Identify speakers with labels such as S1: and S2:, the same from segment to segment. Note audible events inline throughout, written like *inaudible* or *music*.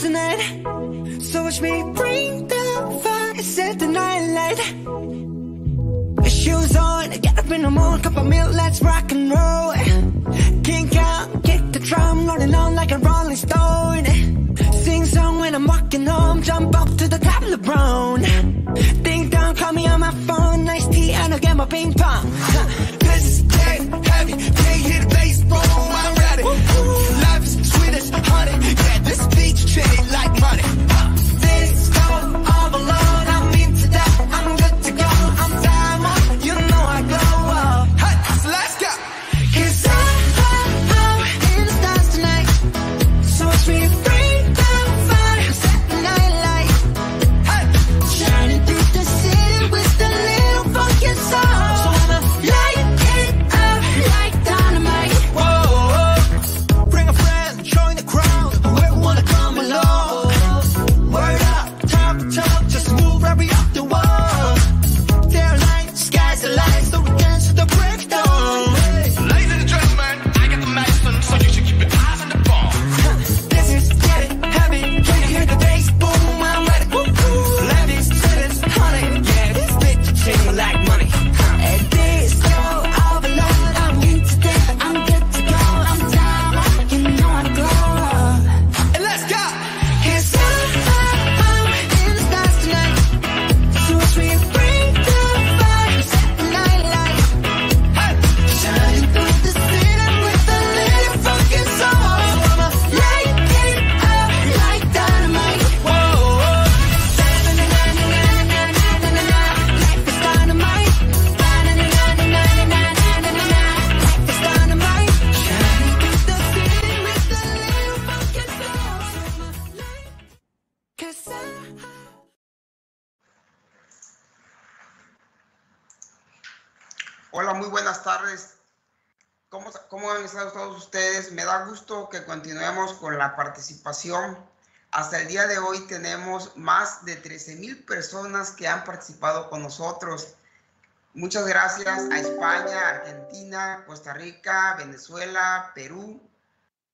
S1: tonight So watch me bring the fire, set the night light Shoes on, get up in the morning, cup of milk, let's rock and roll Kink out, kick the drum, rolling on like a rolling stone Sing song when I'm walking home, jump up to the top of the brown Ding dong, call me on my phone, nice tea and I'll get my ping pong *laughs* This is dead heavy, can't hit Lieutenant
S2: que continuemos con la participación. Hasta el día de hoy tenemos más de 13 mil personas que han participado con nosotros. Muchas gracias a España, Argentina, Costa Rica, Venezuela, Perú.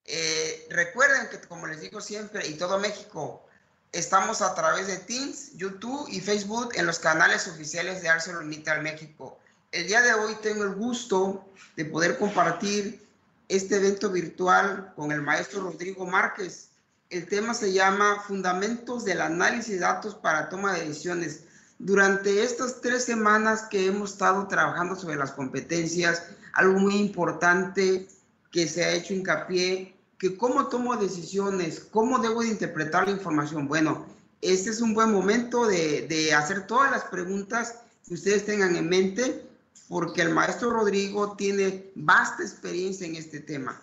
S2: Eh, recuerden que, como les digo siempre, y todo México, estamos a través de Teams, YouTube y Facebook en los canales oficiales de ArcelorMittal México. El día de hoy tengo el gusto de poder compartir este evento virtual con el maestro Rodrigo Márquez. El tema se llama Fundamentos del Análisis de Datos para Toma de Decisiones. Durante estas tres semanas que hemos estado trabajando sobre las competencias, algo muy importante que se ha hecho hincapié, que cómo tomo decisiones, cómo debo de interpretar la información. Bueno, este es un buen momento de, de hacer todas las preguntas que ustedes tengan en mente porque el maestro Rodrigo tiene vasta experiencia en este tema.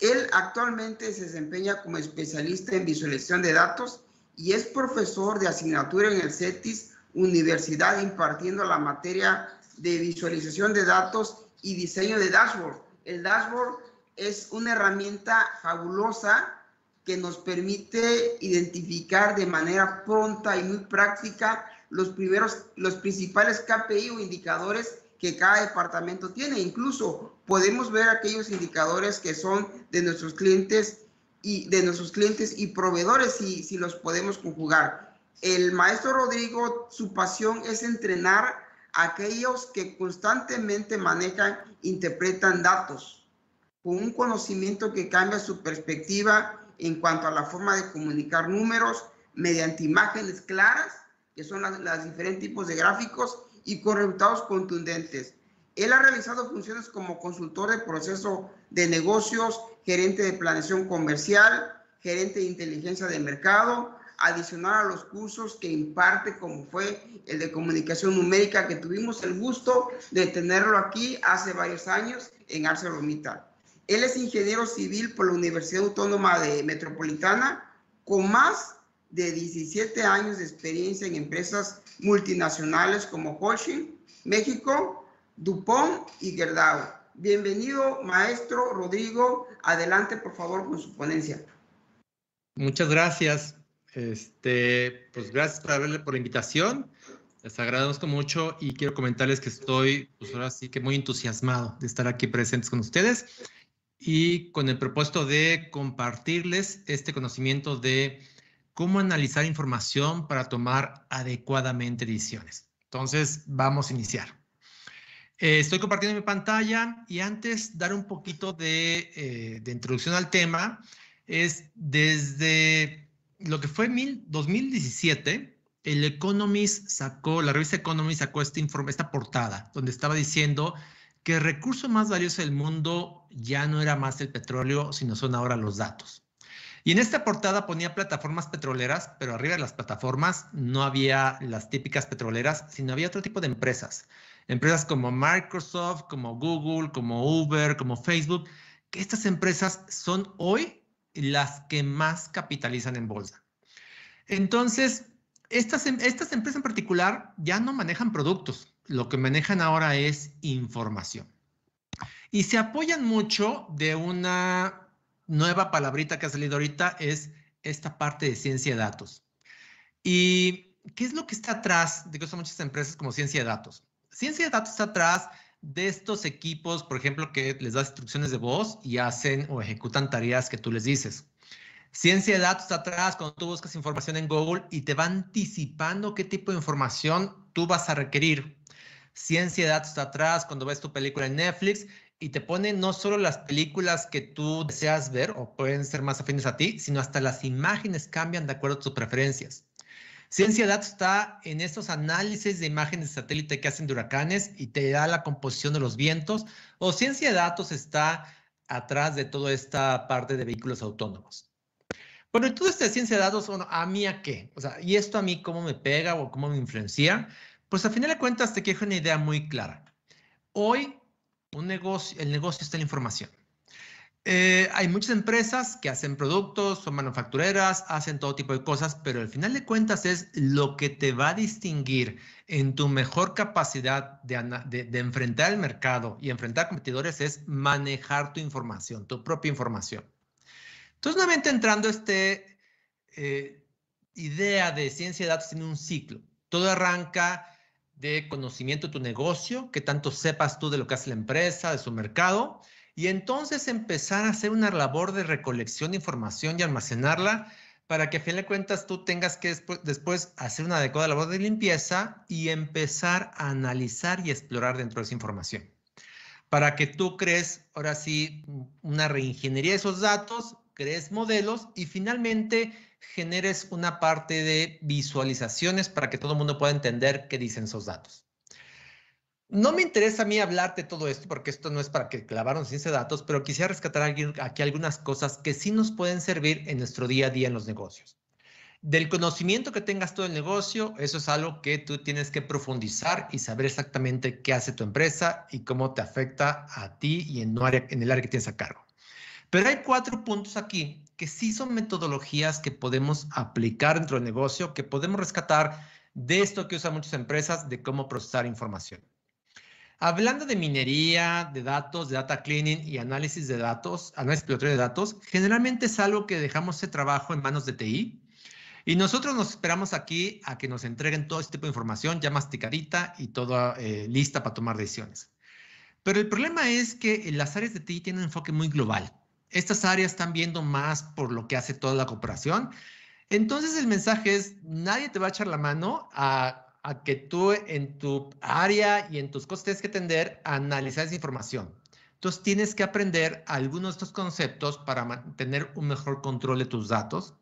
S2: Él actualmente se desempeña como especialista en visualización de datos y es profesor de asignatura en el CETIS Universidad impartiendo la materia de visualización de datos y diseño de dashboard. El dashboard es una herramienta fabulosa que nos permite identificar de manera pronta y muy práctica los primeros, los principales KPI o indicadores que cada departamento tiene. Incluso podemos ver aquellos indicadores que son de nuestros clientes y de nuestros clientes y proveedores si, si los podemos conjugar. El maestro Rodrigo, su pasión es entrenar a aquellos que constantemente manejan, interpretan datos, con un conocimiento que cambia su perspectiva en cuanto a la forma de comunicar números mediante imágenes claras, que son los las diferentes tipos de gráficos, y con resultados contundentes. Él ha realizado funciones como consultor de proceso de negocios, gerente de planeación comercial, gerente de inteligencia de mercado, adicional a los cursos que imparte, como fue el de comunicación numérica, que tuvimos el gusto de tenerlo aquí hace varios años en ArcelorMittal. Él es ingeniero civil por la Universidad Autónoma de Metropolitana, con más de 17 años de experiencia en empresas multinacionales como coaching México, Dupont y Gerdau. Bienvenido, maestro Rodrigo. Adelante, por favor, con su ponencia.
S3: Muchas gracias. Este, pues gracias por haberle por la invitación. Les agradezco mucho y quiero comentarles que estoy, pues ahora sí que muy entusiasmado de estar aquí presentes con ustedes y con el propósito de compartirles este conocimiento de cómo analizar información para tomar adecuadamente decisiones. Entonces, vamos a iniciar. Eh, estoy compartiendo mi pantalla y antes dar un poquito de, eh, introducción al tema, es desde lo que fue 2017, el Economist sacó, la revista Economist sacó este informe, esta portada, donde estaba diciendo que el recurso más valioso del mundo ya no era más el petróleo, sino son ahora los datos. Y en esta portada ponía plataformas petroleras, pero arriba de las plataformas no había las típicas petroleras, sino había otro tipo de empresas. Empresas como Microsoft, como Google, como Uber, como Facebook, que estas empresas son hoy las que más capitalizan en bolsa. Entonces, estas, em, estas empresas en particular ya no manejan productos, lo que manejan ahora es información. Y se apoyan mucho de una nueva palabrita que ha salido ahorita es esta parte de ciencia de datos. ¿Y qué es lo que está atrás de que son muchas empresas como ciencia de datos? Ciencia de datos está atrás de estos equipos, por ejemplo, que les das instrucciones de voz y hacen o ejecutan tareas que tú les dices. Ciencia de datos está atrás cuando tú buscas información en Google y te va anticipando qué tipo de información tú vas a requerir. Ciencia de datos está atrás cuando ves tu película en Netflix y te pone no solo las películas que tú deseas ver o pueden ser más afines a ti, sino hasta las imágenes cambian de acuerdo a tus preferencias. Ciencia de datos está en estos análisis de imágenes de satélite que hacen de huracanes y te da la composición de los vientos, o Ciencia de Datos está atrás de toda esta parte de vehículos autónomos. Bueno, y esto de ciencia de datos, bueno, ¿a mí a qué? O sea, ¿y esto a mí cómo me pega o cómo me influencia? Pues al final de cuentas te quiero una idea muy clara. Hoy un negocio, el negocio está en la información. Eh, hay muchas empresas que hacen productos, son manufactureras, hacen todo tipo de cosas, pero al final de cuentas es lo que te va a distinguir en tu mejor capacidad de, enfrentar el mercado y enfrentar competidores es manejar tu información, tu propia información. Entonces, nuevamente entrando este eh, idea de ciencia de datos tiene un ciclo. Todo arranca de conocimiento de tu negocio, que tanto sepas tú de lo que hace la empresa, de su mercado, y entonces empezar a hacer una labor de recolección de información y almacenarla para que a fin de cuentas tú tengas que después, después hacer una adecuada labor de limpieza y empezar a analizar y explorar dentro de esa información. Para que tú crees, ahora sí, una reingeniería de esos datos, crees modelos y finalmente generes una parte de visualizaciones para que todo el mundo pueda entender qué dicen esos datos. No me interesa a mí hablarte todo esto porque esto no es para que clavaron ciencia de datos, pero quisiera rescatar aquí algunas cosas que sí nos pueden servir en nuestro día a día en los negocios. Del conocimiento que tengas todo el negocio, eso es algo que tú tienes que profundizar y saber exactamente qué hace tu empresa y cómo te afecta a ti y en, en el área que tienes a cargo. Pero hay cuatro puntos aquí que sí son metodologías que podemos aplicar dentro del negocio, que podemos rescatar de esto que usan muchas empresas, de cómo procesar información. Hablando de minería, de datos, de data cleaning y análisis de datos, análisis de datos, generalmente es algo que dejamos ese trabajo en manos de TI. Y nosotros nos esperamos aquí a que nos entreguen todo este tipo de información ya masticadita y toda eh, lista para tomar decisiones. Pero el problema es que las áreas de TI tienen un enfoque muy global estas áreas están viendo más por lo que hace toda la cooperación. Entonces el mensaje es, nadie te va a echar la mano a, que tú en tu área y en tus cosas que tender analizar esa información. Entonces tienes que aprender algunos de estos conceptos para mantener un mejor control de tus datos.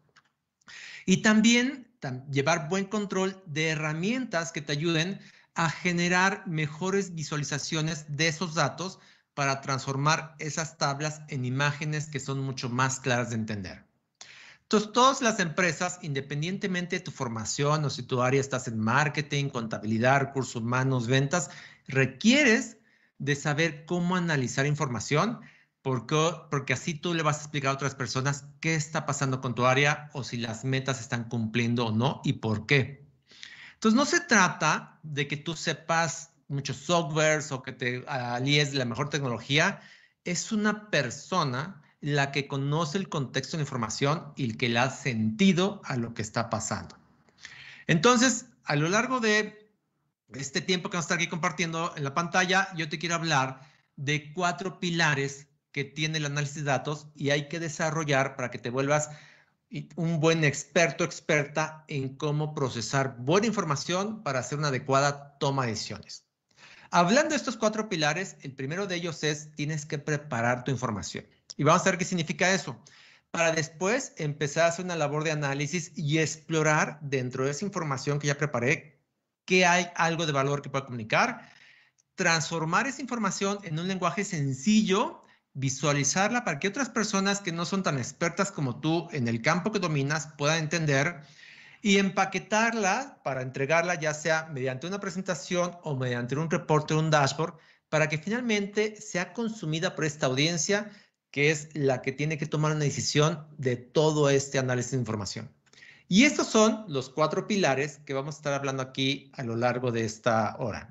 S3: Y también llevar buen control de herramientas que te ayuden a generar mejores visualizaciones de esos datos para transformar esas tablas en imágenes que son mucho más claras de entender. Entonces, todas las empresas, independientemente de tu formación o si tu área estás en marketing, contabilidad, recursos humanos, ventas, requieres de saber cómo analizar información porque, porque así tú le vas a explicar a otras personas qué está pasando con tu área o si las metas están cumpliendo o no y por qué. Entonces, no se trata de que tú sepas muchos softwares o que te alíes la mejor tecnología, es una persona la que conoce el contexto de la información y el que le da sentido a lo que está pasando. Entonces, a lo largo de este tiempo que vamos a estar aquí compartiendo en la pantalla, yo te quiero hablar de cuatro pilares que tiene el análisis de datos y hay que desarrollar para que te vuelvas un buen experto, experta en cómo procesar buena información para hacer una adecuada toma de decisiones. Hablando de estos cuatro pilares, el primero de ellos es tienes que preparar tu información. Y vamos a ver qué significa eso. Para después empezar a hacer una labor de análisis y explorar dentro de esa información que ya preparé, qué hay algo de valor que pueda comunicar, transformar esa información en un lenguaje sencillo, visualizarla para que otras personas que no son tan expertas como tú en el campo que dominas puedan entender y empaquetarla para entregarla ya sea mediante una presentación o mediante un reporte o un dashboard para que finalmente sea consumida por esta audiencia que es la que tiene que tomar una decisión de todo este análisis de información. Y estos son los cuatro pilares que vamos a estar hablando aquí a lo largo de esta hora.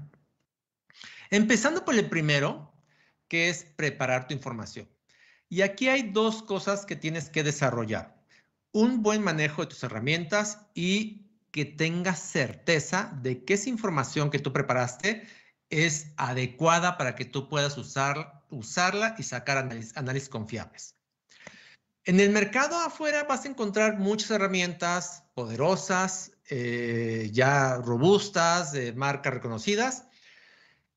S3: Empezando por el primero, que es preparar tu información. Y aquí hay dos cosas que tienes que desarrollar un buen manejo de tus herramientas y que tengas certeza de que esa información que tú preparaste es adecuada para que tú puedas usar, usarla y sacar análisis, confiables. En el mercado afuera vas a encontrar muchas herramientas poderosas, eh, ya robustas, de marcas reconocidas,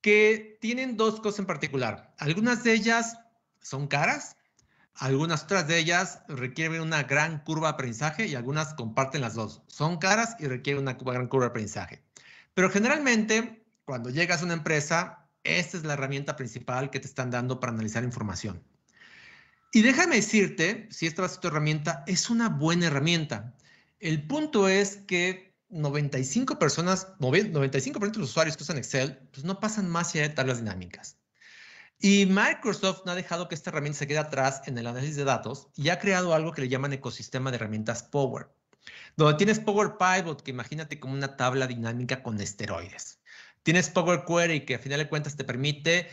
S3: que tienen dos cosas en particular. Algunas de ellas son caras, algunas otras de ellas requieren una gran curva de aprendizaje y algunas comparten las dos. Son caras y requieren una gran curva de aprendizaje. Pero generalmente, cuando llegas a una empresa, esta es la herramienta principal que te están dando para analizar información. Y déjame decirte, si esta va tu herramienta, es una buena herramienta. El punto es que 95 personas, 95% de los usuarios que usan Excel, pues no pasan más allá de tablas dinámicas. Y Microsoft no ha dejado que esta herramienta se quede atrás en el análisis de datos y ha creado algo que le llaman ecosistema de herramientas Power, donde tienes Power Pivot, que imagínate como una tabla dinámica con esteroides. Tienes Power Query, que a final de cuentas te permite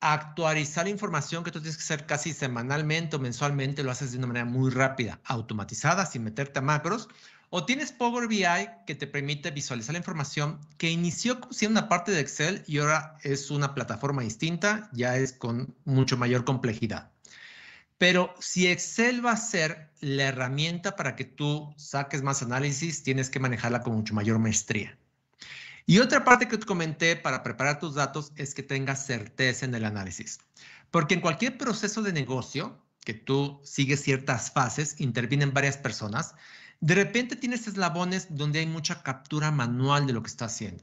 S3: actualizar información que tú tienes que hacer casi semanalmente o mensualmente, lo haces de una manera muy rápida, automatizada, sin meterte a macros, o tienes Power BI que te permite visualizar la información que inició siendo una parte de Excel y ahora es una plataforma distinta, ya es con mucho mayor complejidad. Pero si Excel va a ser la herramienta para que tú saques más análisis, tienes que manejarla con mucho mayor maestría. Y otra parte que te comenté para preparar tus datos es que tengas certeza en el análisis. Porque en cualquier proceso de negocio que tú sigues ciertas fases, intervienen varias personas, de repente tienes eslabones donde hay mucha captura manual de lo que está haciendo.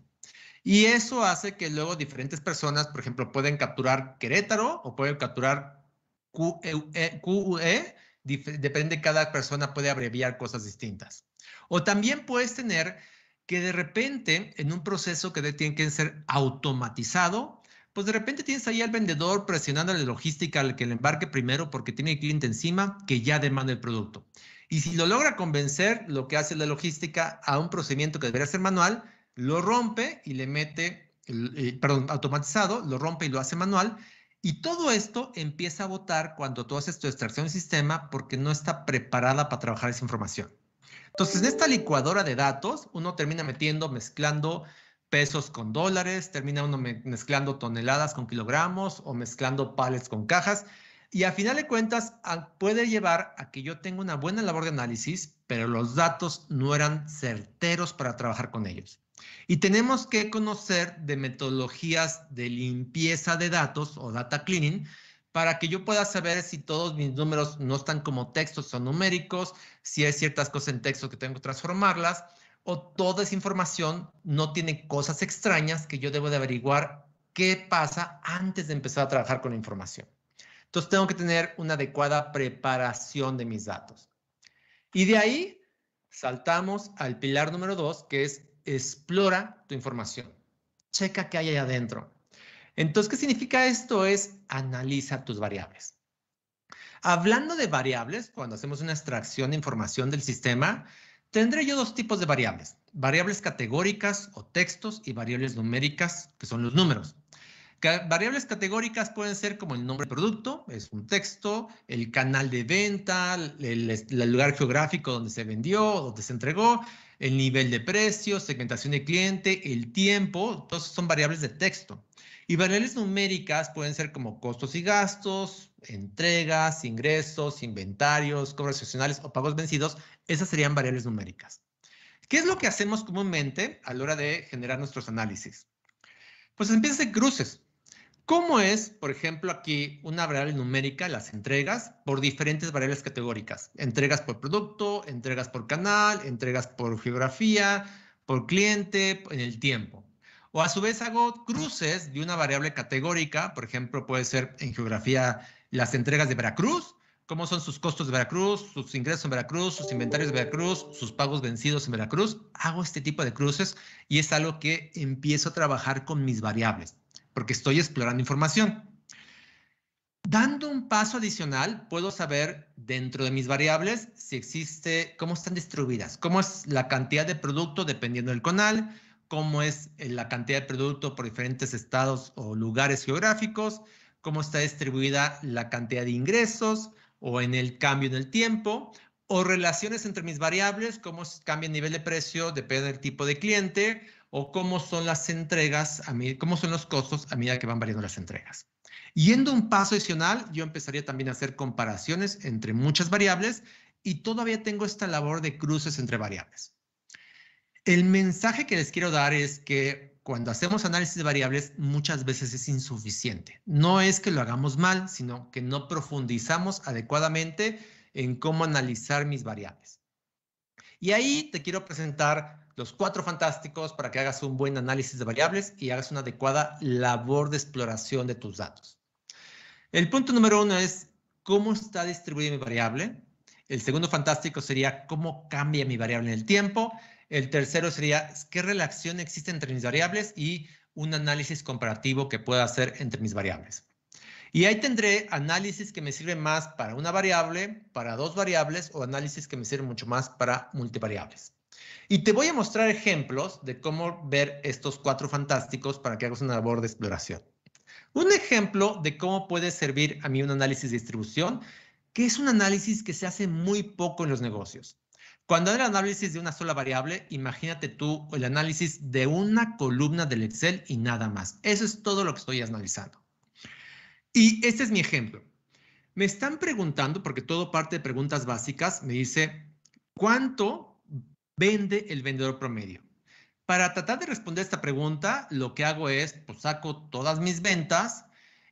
S3: Y eso hace que luego diferentes personas, por ejemplo, pueden capturar Querétaro o pueden capturar QE, eh, e, depende cada persona puede abreviar cosas distintas. O también puedes tener que de repente en un proceso que tiene que ser automatizado, pues de repente tienes ahí al vendedor presionando la logística al que le embarque primero porque tiene el cliente encima que ya demanda el producto. Y si lo logra convencer, lo que hace la logística a un procedimiento que debería ser manual, lo rompe y le mete, eh, perdón, automatizado, lo rompe y lo hace manual. Y todo esto empieza a votar cuando tú haces tu extracción del sistema porque no está preparada para trabajar esa información. Entonces, en esta licuadora de datos, uno termina metiendo, mezclando pesos con dólares, termina uno mezclando toneladas con kilogramos o mezclando palets con cajas. Y a final de cuentas ah, puede llevar a que yo tenga una buena labor de análisis, pero los datos no eran certeros para trabajar con ellos. Y tenemos que conocer de metodologías de limpieza de datos o data cleaning para que yo pueda saber si todos mis números no están como textos, o numéricos, si hay ciertas cosas en texto que tengo que transformarlas, o toda esa información no tiene cosas extrañas que yo debo de averiguar qué pasa antes de empezar a trabajar con la información. Entonces tengo que tener una adecuada preparación de mis datos. Y de ahí saltamos al pilar número dos, que es explora tu información. Checa qué hay ahí adentro. Entonces, ¿qué significa esto? Es analiza tus variables. Hablando de variables, cuando hacemos una extracción de información del sistema, tendré yo dos tipos de variables. Variables categóricas o textos y variables numéricas, que son los números. Variables categóricas pueden ser como el nombre del producto, es un texto, el canal de venta, el, lugar geográfico donde se vendió, donde se entregó, el nivel de precio, segmentación de cliente, el tiempo, todos son variables de texto. Y variables numéricas pueden ser como costos y gastos, entregas, ingresos, inventarios, cobros excepcionales o pagos vencidos. Esas serían variables numéricas. ¿Qué es lo que hacemos comúnmente a la hora de generar nuestros análisis? Pues empiezan a hacer cruces. ¿Cómo es, por ejemplo, aquí una variable numérica, las entregas, por diferentes variables categóricas? Entregas por producto, entregas por canal, entregas por geografía, por cliente, en el tiempo. O a su vez hago cruces de una variable categórica, por ejemplo, puede ser en geografía las entregas de Veracruz, cómo son sus costos de Veracruz, sus ingresos en Veracruz, sus inventarios de Veracruz, sus pagos vencidos en Veracruz. Hago este tipo de cruces y es algo que empiezo a trabajar con mis variables porque estoy explorando información. Dando un paso adicional, puedo saber dentro de mis variables si existe, cómo están distribuidas, cómo es la cantidad de producto dependiendo del conal, cómo es eh, la cantidad de producto por diferentes estados o lugares geográficos, cómo está distribuida la cantidad de ingresos o en el cambio en el tiempo, o relaciones entre mis variables, cómo cambia el nivel de precio, depende del tipo de cliente, o cómo son las entregas, a mí, cómo son los costos a medida que van variando las entregas. Yendo un paso adicional, yo empezaría también a hacer comparaciones entre muchas variables y todavía tengo esta labor de cruces entre variables. El mensaje que les quiero dar es que cuando hacemos análisis de variables muchas veces es insuficiente. No es que lo hagamos mal, sino que no profundizamos adecuadamente en cómo analizar mis variables. Y ahí te quiero presentar los cuatro fantásticos para que hagas un buen análisis de variables y hagas una adecuada labor de exploración de tus datos. El punto número uno es cómo está distribuida mi variable. El segundo fantástico sería cómo cambia mi variable en el tiempo. El tercero sería qué relación existe entre mis variables y un análisis comparativo que pueda hacer entre mis variables. Y ahí tendré análisis que me sirve más para una variable, para dos variables o análisis que me sirve mucho más para multivariables. Y te voy a mostrar ejemplos de cómo ver estos cuatro fantásticos para que hagas una labor de exploración. Un ejemplo de cómo puede servir a mí un análisis de distribución, que es un análisis que se hace muy poco en los negocios. Cuando hay el análisis de una sola variable, imagínate tú el análisis de una columna del Excel y nada más. Eso es todo lo que estoy analizando. Y este es mi ejemplo. Me están preguntando, porque todo parte de preguntas básicas, me dice, ¿cuánto vende el vendedor promedio? Para tratar de responder esta pregunta, lo que hago es, pues saco todas mis ventas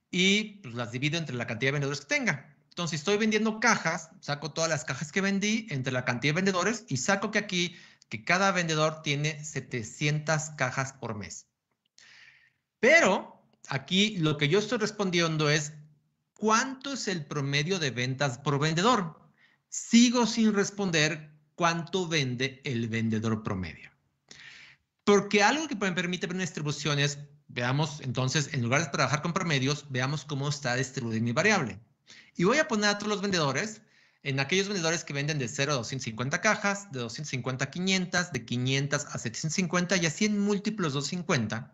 S3: y pues, las divido entre la cantidad de vendedores que tenga. Entonces, estoy vendiendo cajas, saco todas las cajas que vendí entre la cantidad de vendedores y saco que aquí, que cada vendedor tiene 700 cajas por mes. Pero aquí lo que yo estoy respondiendo es, ¿cuánto es el promedio de ventas por vendedor? Sigo sin responder cuánto vende el vendedor promedio. Porque algo que me permite ver una distribución es, veamos, entonces, en lugar de trabajar con promedios, veamos cómo está distribuida mi variable. Y voy a poner a todos los vendedores, en aquellos vendedores que venden de 0 a 250 cajas, de 250 a 500, de 500 a 750 y así en múltiplos 250.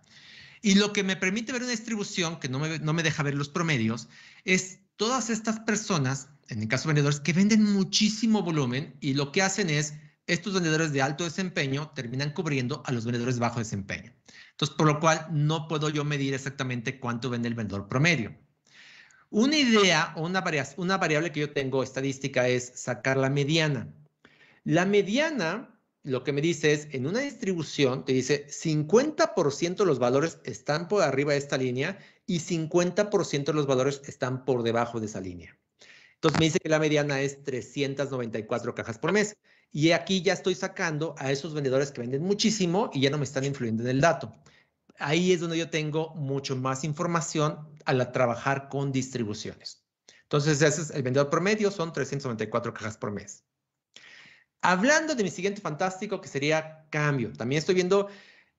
S3: Y lo que me permite ver una distribución, que no me, no me deja ver los promedios, es todas estas personas en el caso de vendedores, que venden muchísimo volumen y lo que hacen es, estos vendedores de alto desempeño terminan cubriendo a los vendedores bajo desempeño. Entonces, por lo cual no puedo yo medir exactamente cuánto vende el vendedor promedio. Una idea o una, variable, una variable que yo tengo estadística es sacar la mediana. La mediana lo que me dice es, en una distribución, te dice 50% de los valores están por arriba de esta línea y 50% de los valores están por debajo de esa línea. Entonces me dice que la mediana es 394 cajas por mes. Y aquí ya estoy sacando a esos vendedores que venden muchísimo y ya no me están influyendo en el dato. Ahí es donde yo tengo mucho más información al trabajar con distribuciones. Entonces, ese es el vendedor promedio, son 394 cajas por mes. Hablando de mi siguiente fantástico, que sería cambio. También estoy viendo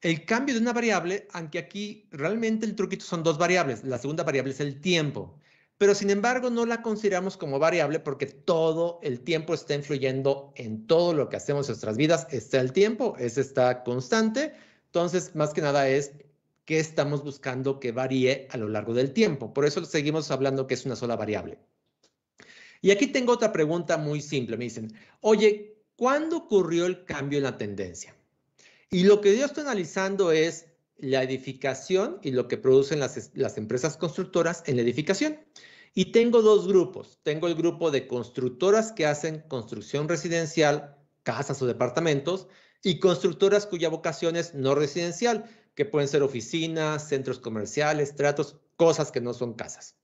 S3: el cambio de una variable, aunque aquí realmente el truquito son dos variables. La segunda variable es el tiempo pero sin embargo no la consideramos como variable porque todo el tiempo está influyendo en todo lo que hacemos en nuestras vidas, está el tiempo, es está constante, entonces más que nada es qué estamos buscando que varíe a lo largo del tiempo, por eso seguimos hablando que es una sola variable. Y aquí tengo otra pregunta muy simple, me dicen, oye, ¿cuándo ocurrió el cambio en la tendencia? Y lo que yo estoy analizando es la edificación y lo que producen las empresas constructoras en la edificación. Y tengo dos grupos. Tengo el grupo de constructoras que hacen construcción residencial, casas o departamentos, y constructoras cuya vocación es no residencial, que pueden ser oficinas, centros comerciales, tratos, cosas que no son casas.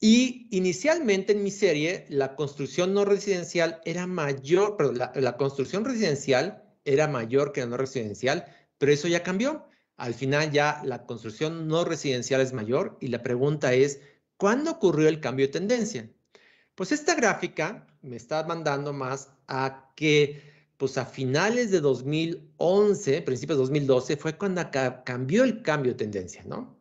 S3: Y inicialmente en mi serie, la construcción no residencial era mayor, perdón, la construcción residencial era mayor que la no residencial, pero eso ya cambió. Al final ya la construcción no residencial es mayor y la pregunta es, ¿Cuándo ocurrió el cambio de tendencia? Pues esta gráfica me está mandando más a que pues a finales de 2011, principios de 2012, fue cuando cambió el cambio de tendencia, ¿no?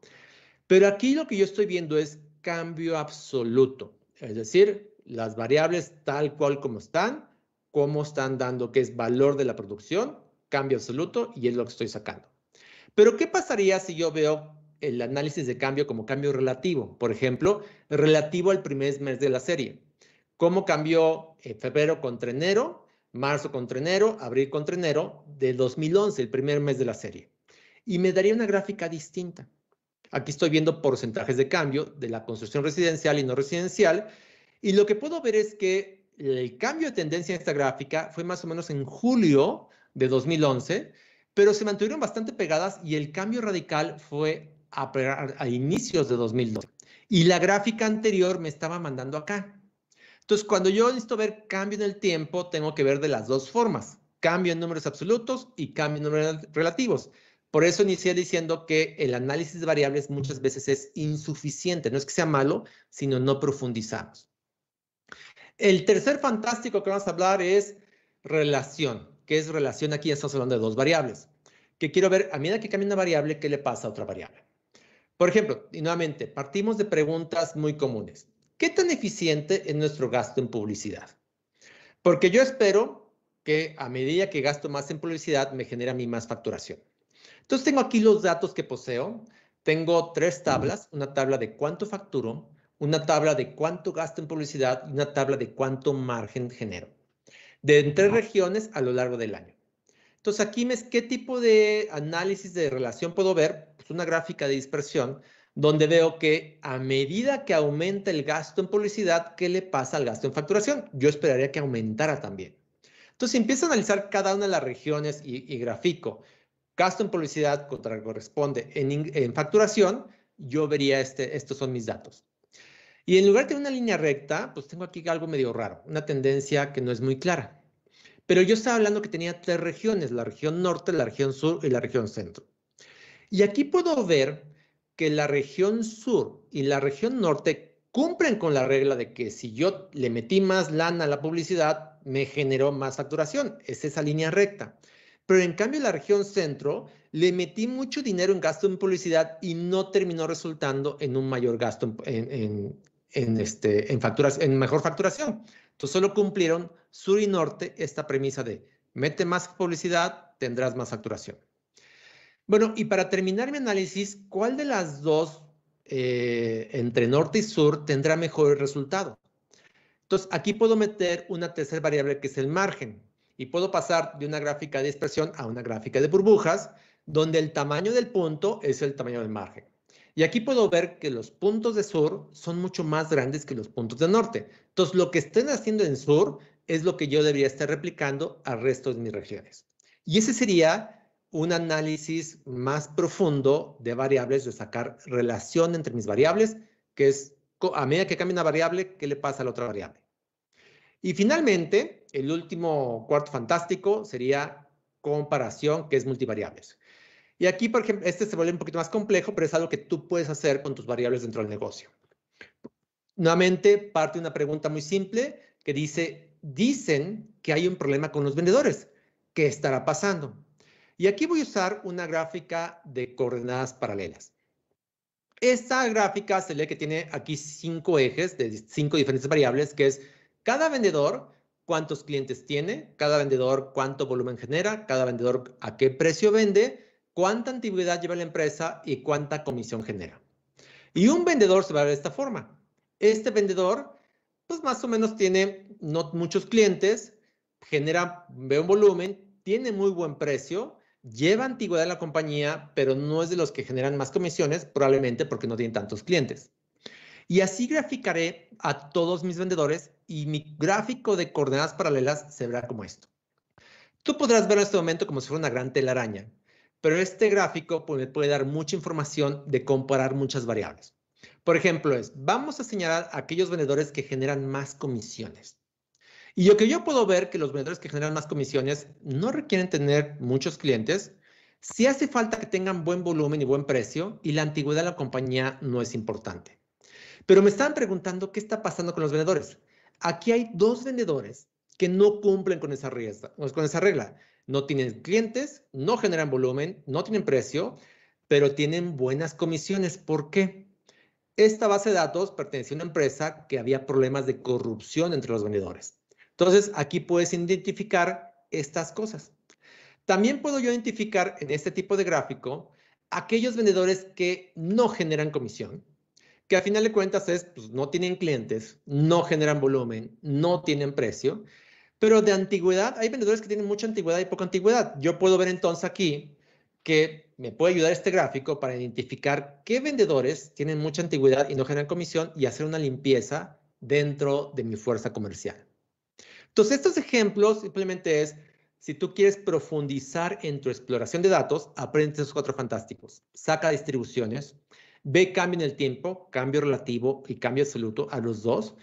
S3: Pero aquí lo que yo estoy viendo es cambio absoluto, es decir, las variables tal cual como están, cómo están dando, que es valor de la producción, cambio absoluto, y es lo que estoy sacando. Pero, ¿qué pasaría si yo veo el análisis de cambio como cambio relativo. Por ejemplo, relativo al primer mes de la serie. ¿Cómo cambió eh, febrero contra enero, marzo contra enero, abril contra enero de 2011, el primer mes de la serie? Y me daría una gráfica distinta. Aquí estoy viendo porcentajes de cambio de la construcción residencial y no residencial. Y lo que puedo ver es que el cambio de tendencia en esta gráfica fue más o menos en julio de 2011, pero se mantuvieron bastante pegadas y el cambio radical fue a, inicios de 2012 y la gráfica anterior me estaba mandando acá. Entonces, cuando yo necesito ver cambio en el tiempo, tengo que ver de las dos formas, cambio en números absolutos y cambio en números relativos. Por eso inicié diciendo que el análisis de variables muchas veces es insuficiente. No es que sea malo, sino no profundizamos. El tercer fantástico que vamos a hablar es relación, que es relación aquí, ya estamos hablando de dos variables. Que quiero ver, a medida que cambia una variable, ¿qué le pasa a otra variable? Por ejemplo, y nuevamente, partimos de preguntas muy comunes. ¿Qué tan eficiente es nuestro gasto en publicidad? Porque yo espero que a medida que gasto más en publicidad, me genera a mí más facturación. Entonces tengo aquí los datos que poseo. Tengo tres tablas, una tabla de cuánto facturo, una tabla de cuánto gasto en publicidad y una tabla de cuánto margen genero. De tres regiones a lo largo del año. Entonces aquí me, es qué tipo de análisis de relación puedo ver una gráfica de dispersión, donde veo que a medida que aumenta el gasto en publicidad, ¿qué le pasa al gasto en facturación? Yo esperaría que aumentara también. Entonces, si empiezo a analizar cada una de las regiones y, grafico gasto en publicidad contra corresponde en, facturación, yo vería este, estos son mis datos. Y en lugar de una línea recta, pues tengo aquí algo medio raro, una tendencia que no es muy clara. Pero yo estaba hablando que tenía tres regiones, la región norte, la región sur y la región centro. Y aquí puedo ver que la región sur y la región norte cumplen con la regla de que si yo le metí más lana a la publicidad, me generó más facturación. Es esa línea recta. Pero en cambio la región centro le metí mucho dinero en gasto en publicidad y no terminó resultando en un mayor gasto en, en este, mejor facturación. Entonces solo cumplieron sur y norte esta premisa de mete más publicidad, tendrás más facturación. Bueno, y para terminar mi análisis, ¿cuál de las dos, eh, entre norte y sur, tendrá mejor resultado? Entonces, aquí puedo meter una tercera variable que es el margen. Y puedo pasar de una gráfica de expresión a una gráfica de burbujas, donde el tamaño del punto es el tamaño del margen. Y aquí puedo ver que los puntos de sur son mucho más grandes que los puntos de norte. Entonces, lo que estén haciendo en sur es lo que yo debería estar replicando al resto de mis regiones. Y ese sería un análisis más profundo de variables, de sacar relación entre mis variables, que es a medida que cambia una variable, ¿qué le pasa a la otra variable? Y finalmente, el último cuarto fantástico sería comparación, que es multivariables. Y aquí, por ejemplo, este se vuelve un poquito más complejo, pero es algo que tú puedes hacer con tus variables dentro del negocio. Nuevamente, parte una pregunta muy simple que dice, dicen que hay un problema con los vendedores. ¿Qué estará pasando? Y aquí voy a usar una gráfica de coordenadas paralelas. Esta gráfica se lee que tiene aquí cinco ejes de cinco diferentes variables, que es cada vendedor, cuántos clientes tiene, cada vendedor cuánto volumen genera, cada vendedor a qué precio vende, cuánta antigüedad lleva la empresa y cuánta comisión genera. Y un vendedor se va a ver de esta forma. Este vendedor, pues más o menos tiene no muchos clientes, genera, ve un volumen, tiene muy buen precio, lleva antigüedad en la compañía, pero no es de los que generan más comisiones, probablemente porque no tienen tantos clientes. Y así graficaré a todos mis vendedores y mi gráfico de coordenadas paralelas se verá como esto. Tú podrás verlo en este momento como si fuera una gran telaraña, pero este gráfico puede dar mucha información de comparar muchas variables. Por ejemplo, vamos a señalar a aquellos vendedores que generan más comisiones. Y lo que yo puedo ver que los vendedores que generan más comisiones no requieren tener muchos clientes, si hace falta que tengan buen volumen y buen precio y la antigüedad de la compañía no es importante. Pero me estaban preguntando qué está pasando con los vendedores. Aquí hay dos vendedores que no cumplen con esa, con esa regla. No tienen clientes, no generan volumen, no tienen precio, pero tienen buenas comisiones. ¿Por qué? Esta base de datos pertenece a una empresa que había problemas de corrupción entre los vendedores. Entonces, aquí puedes identificar estas cosas. También puedo yo identificar en este tipo de gráfico aquellos vendedores que no generan comisión, que a final de cuentas es, pues, no tienen clientes, no generan volumen, no tienen precio, pero de antigüedad, hay vendedores que tienen mucha antigüedad y poca antigüedad. Yo puedo ver entonces aquí que me puede ayudar este gráfico para identificar qué vendedores tienen mucha antigüedad y no generan comisión y hacer una limpieza dentro de mi fuerza comercial. Entonces, estos ejemplos simplemente es, si tú quieres profundizar en tu exploración de datos, aprende esos cuatro fantásticos. Saca distribuciones, ve cambio en el tiempo, cambio relativo y cambio absoluto a los dos.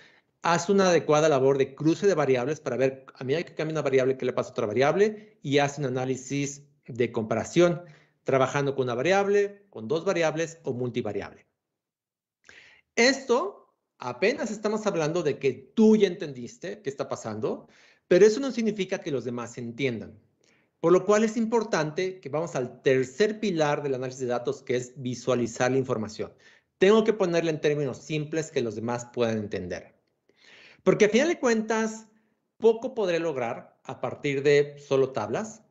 S3: Haz una adecuada labor de cruce de variables para ver a mí hay que cambia una variable, qué le pasa a otra variable y haz un análisis de comparación trabajando con una variable, con dos variables o multivariable. Esto apenas estamos hablando de que tú ya entendiste qué está pasando, pero eso no significa que los demás entiendan. Por lo cual es importante que vamos al tercer pilar del análisis de datos, que es visualizar la información. Tengo que ponerla en términos simples que los demás puedan entender. Porque a final de cuentas, poco podré lograr a partir de solo tablas.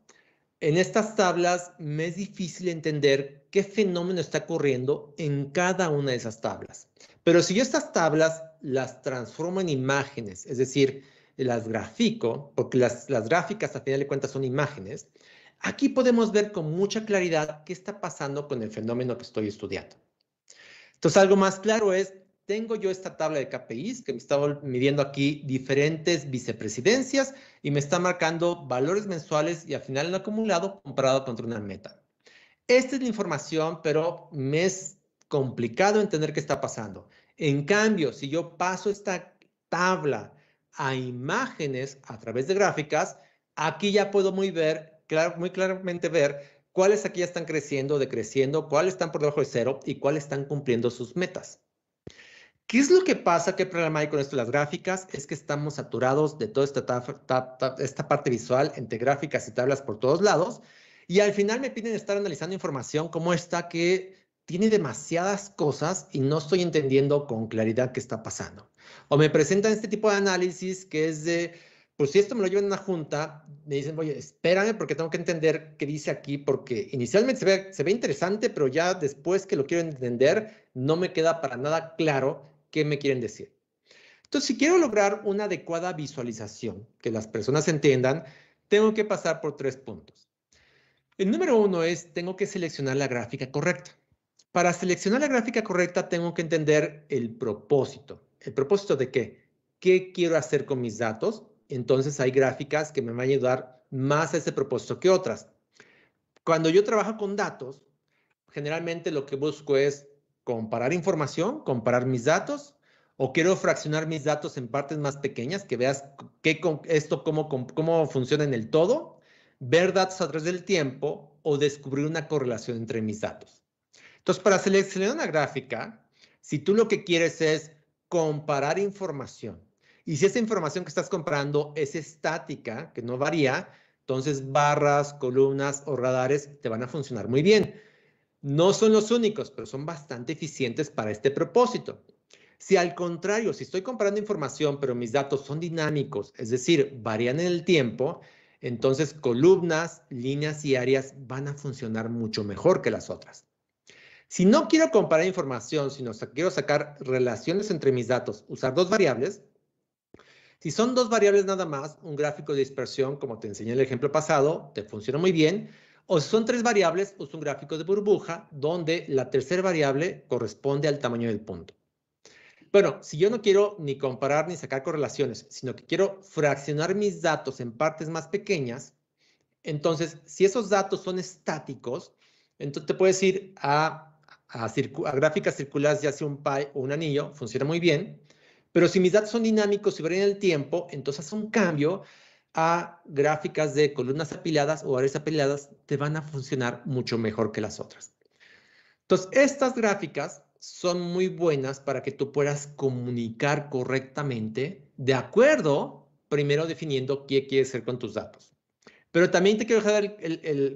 S3: En estas tablas me es difícil entender qué fenómeno está ocurriendo en cada una de esas tablas. Pero si yo estas tablas las transformo en imágenes, es decir, las grafico, porque las, gráficas a final de cuentas son imágenes, aquí podemos ver con mucha claridad qué está pasando con el fenómeno que estoy estudiando. Entonces, algo más claro es, tengo yo esta tabla de KPIs que me está midiendo aquí diferentes vicepresidencias y me está marcando valores mensuales y al final en acumulado comparado contra una meta. Esta es la información, pero me es complicado entender qué está pasando. En cambio, si yo paso esta tabla a imágenes a través de gráficas, aquí ya puedo muy, ver, muy claramente ver cuáles aquí ya están creciendo, decreciendo, cuáles están por debajo de cero y cuáles están cumpliendo sus metas. ¿Qué es lo que pasa? ¿Qué problema hay con esto de las gráficas? Es que estamos saturados de toda esta, esta parte visual entre gráficas y tablas por todos lados. Y al final me piden estar analizando información como esta que tiene demasiadas cosas y no estoy entendiendo con claridad qué está pasando. O me presentan este tipo de análisis que es de, pues si esto me lo llevan a una junta, me dicen, oye, espérame porque tengo que entender qué dice aquí, porque inicialmente se ve, se ve interesante, pero ya después que lo quiero entender, no me queda para nada claro qué me quieren decir. Entonces, si quiero lograr una adecuada visualización, que las personas entiendan, tengo que pasar por tres puntos. El número uno es, tengo que seleccionar la gráfica correcta. Para seleccionar la gráfica correcta tengo que entender el propósito. ¿El propósito de qué? ¿Qué quiero hacer con mis datos? Entonces hay gráficas que me van a ayudar más a ese propósito que otras. Cuando yo trabajo con datos, generalmente lo que busco es comparar información, comparar mis datos, o quiero fraccionar mis datos en partes más pequeñas, que veas qué, esto cómo, cómo funciona en el todo, ver datos a través del tiempo o descubrir una correlación entre mis datos. Entonces, para seleccionar una gráfica, si tú lo que quieres es comparar información, y si esa información que estás comprando es estática, que no varía, entonces barras, columnas o radares te van a funcionar muy bien. No son los únicos, pero son bastante eficientes para este propósito. Si al contrario, si estoy comparando información, pero mis datos son dinámicos, es decir, varían en el tiempo, entonces columnas, líneas y áreas van a funcionar mucho mejor que las otras. Si no quiero comparar información, sino quiero sacar relaciones entre mis datos, usar dos variables, si son dos variables nada más, un gráfico de dispersión, como te enseñé en el ejemplo pasado, te funciona muy bien. O si son tres variables, uso un gráfico de burbuja, donde la tercera variable corresponde al tamaño del punto. Bueno, si yo no quiero ni comparar ni sacar correlaciones, sino que quiero fraccionar mis datos en partes más pequeñas, entonces, si esos datos son estáticos, entonces te puedes ir a ah, a, gráficas circulares, ya sea un pie o un anillo, funciona muy bien. Pero si mis datos son dinámicos y varían el tiempo, entonces un cambio a gráficas de columnas apiladas o áreas apiladas te van a funcionar mucho mejor que las otras. Entonces, estas gráficas son muy buenas para que tú puedas comunicar correctamente de acuerdo, primero definiendo qué quieres hacer con tus datos. Pero también te quiero dejar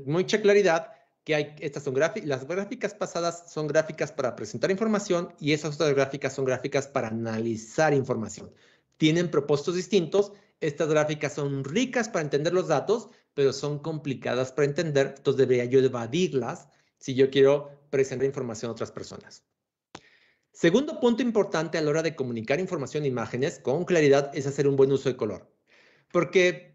S3: mucha claridad que estas son las gráficas pasadas son gráficas para presentar información y esas otras gráficas son gráficas para analizar información. Tienen propósitos distintos, estas gráficas son ricas para entender los datos, pero son complicadas para entender, entonces debería yo evadirlas si yo quiero presentar información a otras personas. Segundo punto importante a la hora de comunicar información e imágenes con claridad es hacer un buen uso de color. Porque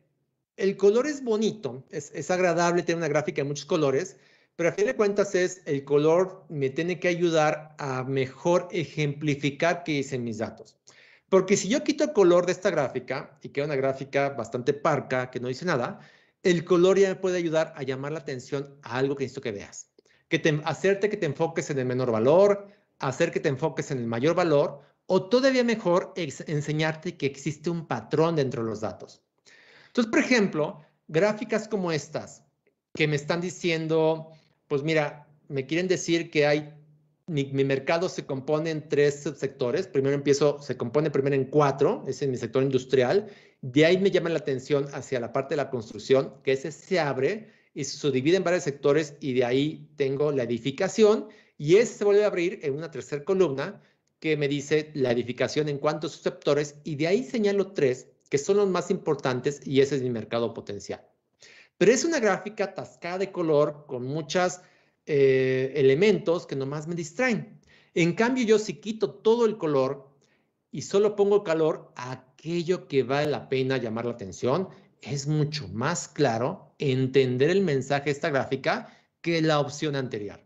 S3: el color es bonito, es, es agradable tener una gráfica de muchos colores, pero a fin de cuentas es el color me tiene que ayudar a mejor ejemplificar qué hice mis datos. Porque si yo quito el color de esta gráfica y queda una gráfica bastante parca que no dice nada, el color ya me puede ayudar a llamar la atención a algo que necesito que veas. Que hacerte que te enfoques en el menor valor, hacer que te enfoques en el mayor valor o todavía mejor enseñarte que existe un patrón dentro de los datos. Entonces, por ejemplo, gráficas como estas que me están diciendo pues mira, me quieren decir que hay, mi, mercado se compone en tres subsectores. Primero empiezo, se compone primero en cuatro, ese es mi sector industrial. De ahí me llama la atención hacia la parte de la construcción, que ese se abre y se subdivide en varios sectores y de ahí tengo la edificación y ese se vuelve a abrir en una tercera columna que me dice la edificación en cuántos subsectores. sectores y de ahí señalo tres que son los más importantes y ese es mi mercado potencial. Pero es una gráfica atascada de color con muchos eh, elementos que nomás me distraen. En cambio, yo si quito todo el color y solo pongo calor, aquello que vale la pena llamar la atención, es mucho más claro entender el mensaje de esta gráfica que la opción anterior.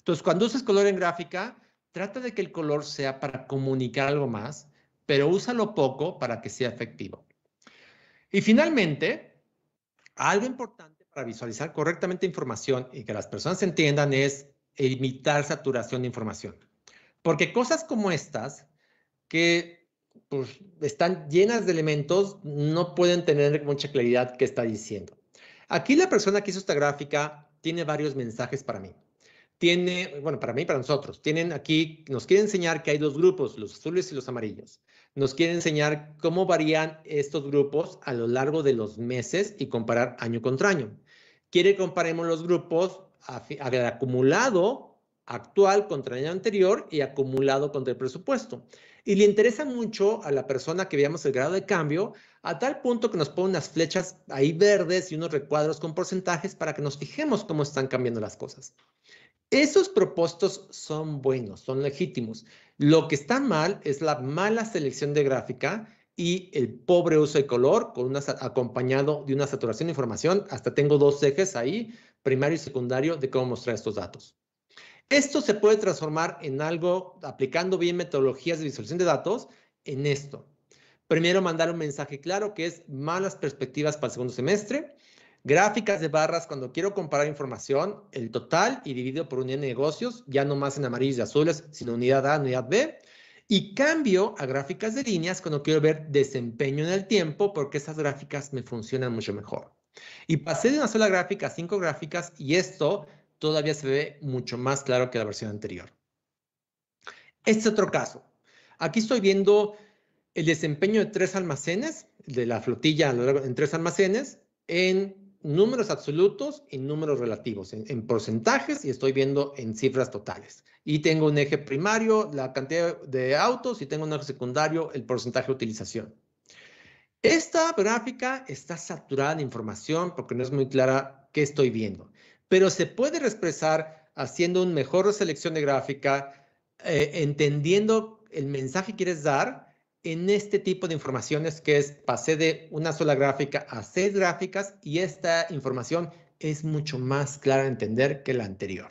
S3: Entonces, cuando uses color en gráfica, trata de que el color sea para comunicar algo más, pero úsalo poco para que sea efectivo. Y finalmente, algo importante para visualizar correctamente información y que las personas entiendan es evitar saturación de información. Porque cosas como estas, que pues, están llenas de elementos, no pueden tener mucha claridad qué está diciendo. Aquí la persona que hizo esta gráfica tiene varios mensajes para mí tiene, bueno, para mí, para nosotros, tienen aquí, nos quiere enseñar que hay dos grupos, los azules y los amarillos. Nos quiere enseñar cómo varían estos grupos a lo largo de los meses y comparar año contra año. Quiere que comparemos los grupos acumulado actual contra el año anterior y acumulado contra el presupuesto. Y le interesa mucho a la persona que veamos el grado de cambio, a tal punto que nos pone unas flechas ahí verdes y unos recuadros con porcentajes para que nos fijemos cómo están cambiando las cosas. Esos propósitos son buenos, son legítimos. Lo que está mal es la mala selección de gráfica y el pobre uso de color con una, acompañado de una saturación de información. Hasta tengo dos ejes ahí, primario y secundario, de cómo mostrar estos datos. Esto se puede transformar en algo, aplicando bien metodologías de visualización de datos, en esto. Primero, mandar un mensaje claro que es malas perspectivas para el segundo semestre. Gráficas de barras, cuando quiero comparar información, el total y dividido por unidad de negocios, ya no más en amarillos y azules, sino unidad A, unidad B. Y cambio a gráficas de líneas cuando quiero ver desempeño en el tiempo, porque esas gráficas me funcionan mucho mejor. Y pasé de una sola gráfica a cinco gráficas y esto todavía se ve mucho más claro que la versión anterior. Este es otro caso. Aquí estoy viendo el desempeño de tres almacenes, de la flotilla en tres almacenes, en números absolutos y números relativos, en, porcentajes y estoy viendo en cifras totales. Y tengo un eje primario, la cantidad de autos, y tengo un eje secundario, el porcentaje de utilización. Esta gráfica está saturada de información porque no es muy clara qué estoy viendo, pero se puede expresar haciendo una mejor selección de gráfica, eh, entendiendo el mensaje que quieres dar en este tipo de informaciones que es pasé de una sola gráfica a seis gráficas y esta información es mucho más clara de entender que la anterior.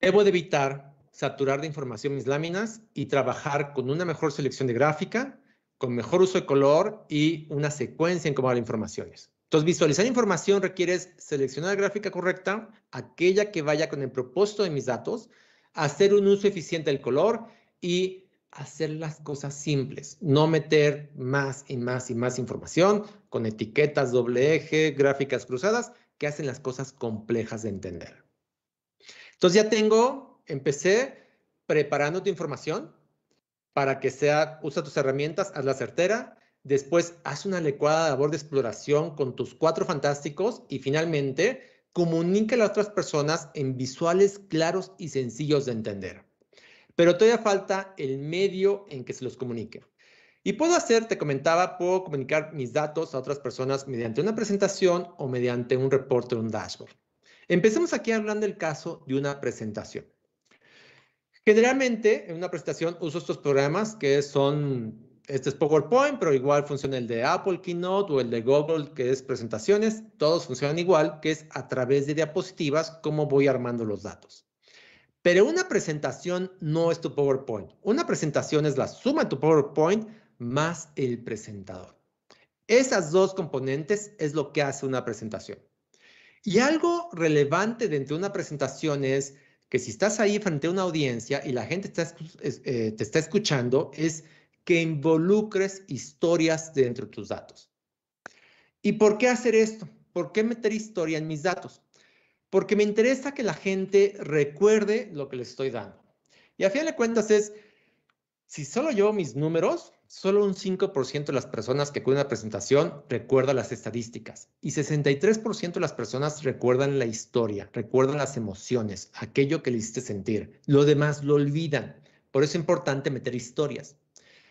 S3: Debo de evitar saturar de información mis láminas y trabajar con una mejor selección de gráfica, con mejor uso de color y una secuencia en cómo informaciones. Entonces, visualizar información requiere seleccionar la gráfica correcta, aquella que vaya con el propósito de mis datos, hacer un uso eficiente del color y hacer las cosas simples, no meter más y más y más información con etiquetas doble eje, gráficas cruzadas, que hacen las cosas complejas de entender. Entonces ya tengo, empecé preparando tu información para que sea, usa tus herramientas, la certera, después haz una adecuada labor de exploración con tus cuatro fantásticos y finalmente comunica a las otras personas en visuales claros y sencillos de entender pero todavía falta el medio en que se los comunique. Y puedo hacer, te comentaba, puedo comunicar mis datos a otras personas mediante una presentación o mediante un reporte o un dashboard. Empecemos aquí hablando del caso de una presentación. Generalmente, en una presentación uso estos programas que son, este es PowerPoint, pero igual funciona el de Apple Keynote o el de Google, que es presentaciones. Todos funcionan igual, que es a través de diapositivas cómo voy armando los datos. Pero una presentación no es tu PowerPoint. Una presentación es la suma de tu PowerPoint más el presentador. Esas dos componentes es lo que hace una presentación. Y algo relevante dentro de una presentación es que si estás ahí frente a una audiencia y la gente eh, te está escuchando, es que involucres historias dentro de tus datos. ¿Y por qué hacer esto? ¿Por qué meter historia en mis datos? porque me interesa que la gente recuerde lo que le estoy dando. Y a fin de cuentas es, si solo llevo mis números, solo un 5% de las personas que acuden a la presentación recuerda las estadísticas y 63% de las personas recuerdan la historia, recuerdan las emociones, aquello que le hiciste sentir. Lo demás lo olvidan. Por eso es importante meter historias.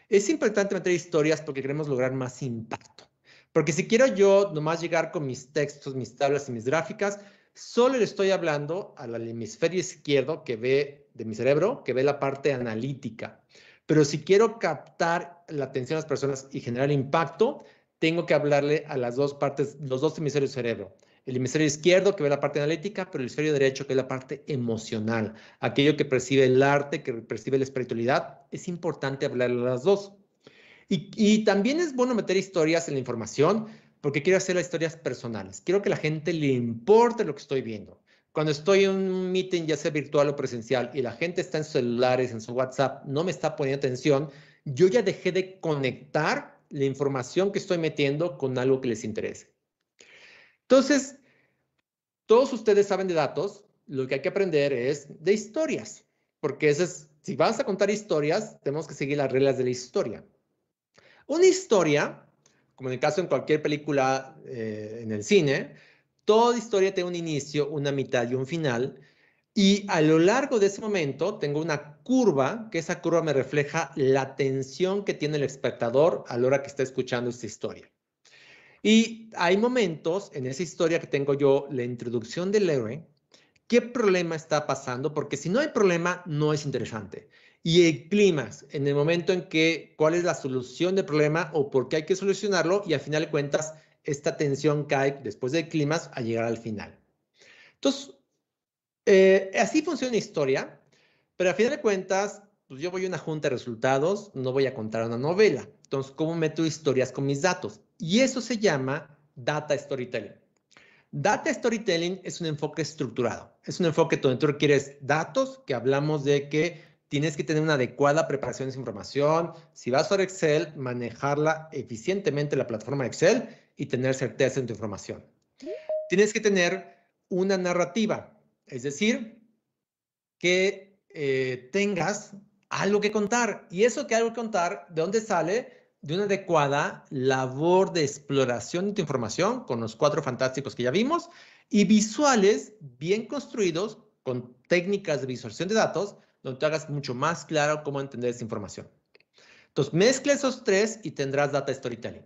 S3: Es importante meter historias porque queremos lograr más impacto. Porque si quiero yo nomás llegar con mis textos, mis tablas y mis gráficas, Solo le estoy hablando al hemisferio izquierdo que ve de mi cerebro, que ve la parte analítica. Pero si quiero captar la atención de las personas y generar impacto, tengo que hablarle a las dos partes, los dos hemisferios del cerebro. El hemisferio izquierdo que ve la parte analítica, pero el hemisferio derecho que es la parte emocional. Aquello que percibe el arte, que percibe la espiritualidad, es importante hablarle a las dos. y también es bueno meter historias en la información porque quiero hacer las historias personales. Quiero que la gente le importe lo que estoy viendo. Cuando estoy en un meeting, ya sea virtual o presencial, y la gente está en sus celulares, en su WhatsApp, no me está poniendo atención, yo ya dejé de conectar la información que estoy metiendo con algo que les interese. Entonces, todos ustedes saben de datos, lo que hay que aprender es de historias, porque si vas a contar historias, tenemos que seguir las reglas de la historia. Una historia como en el caso en cualquier película eh, en el cine, toda historia tiene un inicio, una mitad y un final. Y a lo largo de ese momento tengo una curva, que esa curva me refleja la tensión que tiene el espectador a la hora que está escuchando esta historia. Y hay momentos en esa historia que tengo yo, la introducción de héroe, qué problema está pasando, porque si no hay problema, no es interesante y el climas, en el momento en que cuál es la solución del problema o por qué hay que solucionarlo y al final de cuentas esta tensión cae después del climas a llegar al final. Entonces, eh, así funciona historia, pero al final de cuentas, pues yo voy a una junta de resultados, no voy a contar una novela. Entonces, ¿cómo meto historias con mis datos? Y eso se llama data storytelling. Data storytelling es un enfoque estructurado. Es un enfoque donde tú quieres datos, que hablamos de que tienes que tener una adecuada preparación de esa información. Si vas sobre Excel, manejarla eficientemente la plataforma Excel y tener certeza en tu información. Tienes que tener una narrativa, es decir, que eh, tengas algo que contar. Y eso que algo que contar, ¿de dónde sale? De una adecuada labor de exploración de tu información con los cuatro fantásticos que ya vimos y visuales bien construidos con técnicas de visualización de datos donde te hagas mucho más claro cómo entender esa información. Entonces, mezcla esos tres y tendrás data storytelling.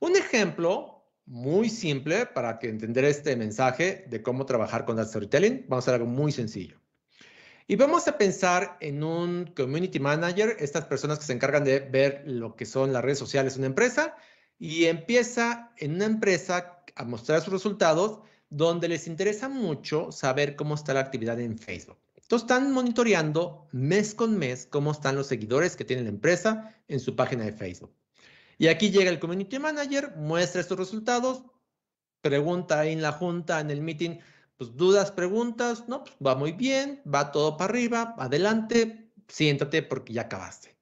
S3: Un ejemplo muy simple para que entender este mensaje de cómo trabajar con data storytelling, vamos a hacer algo muy sencillo. Y vamos a pensar en un community manager, estas personas que se encargan de ver lo que son las redes sociales de una empresa, y empieza en una empresa a mostrar sus resultados donde les interesa mucho saber cómo está la actividad en Facebook están monitoreando mes con mes cómo están los seguidores que tiene la empresa en su página de Facebook. Y aquí llega el community manager, muestra estos resultados, pregunta en la junta, en el meeting, pues dudas, preguntas, no, pues, va muy bien, va todo para arriba, adelante, siéntate porque ya acabaste.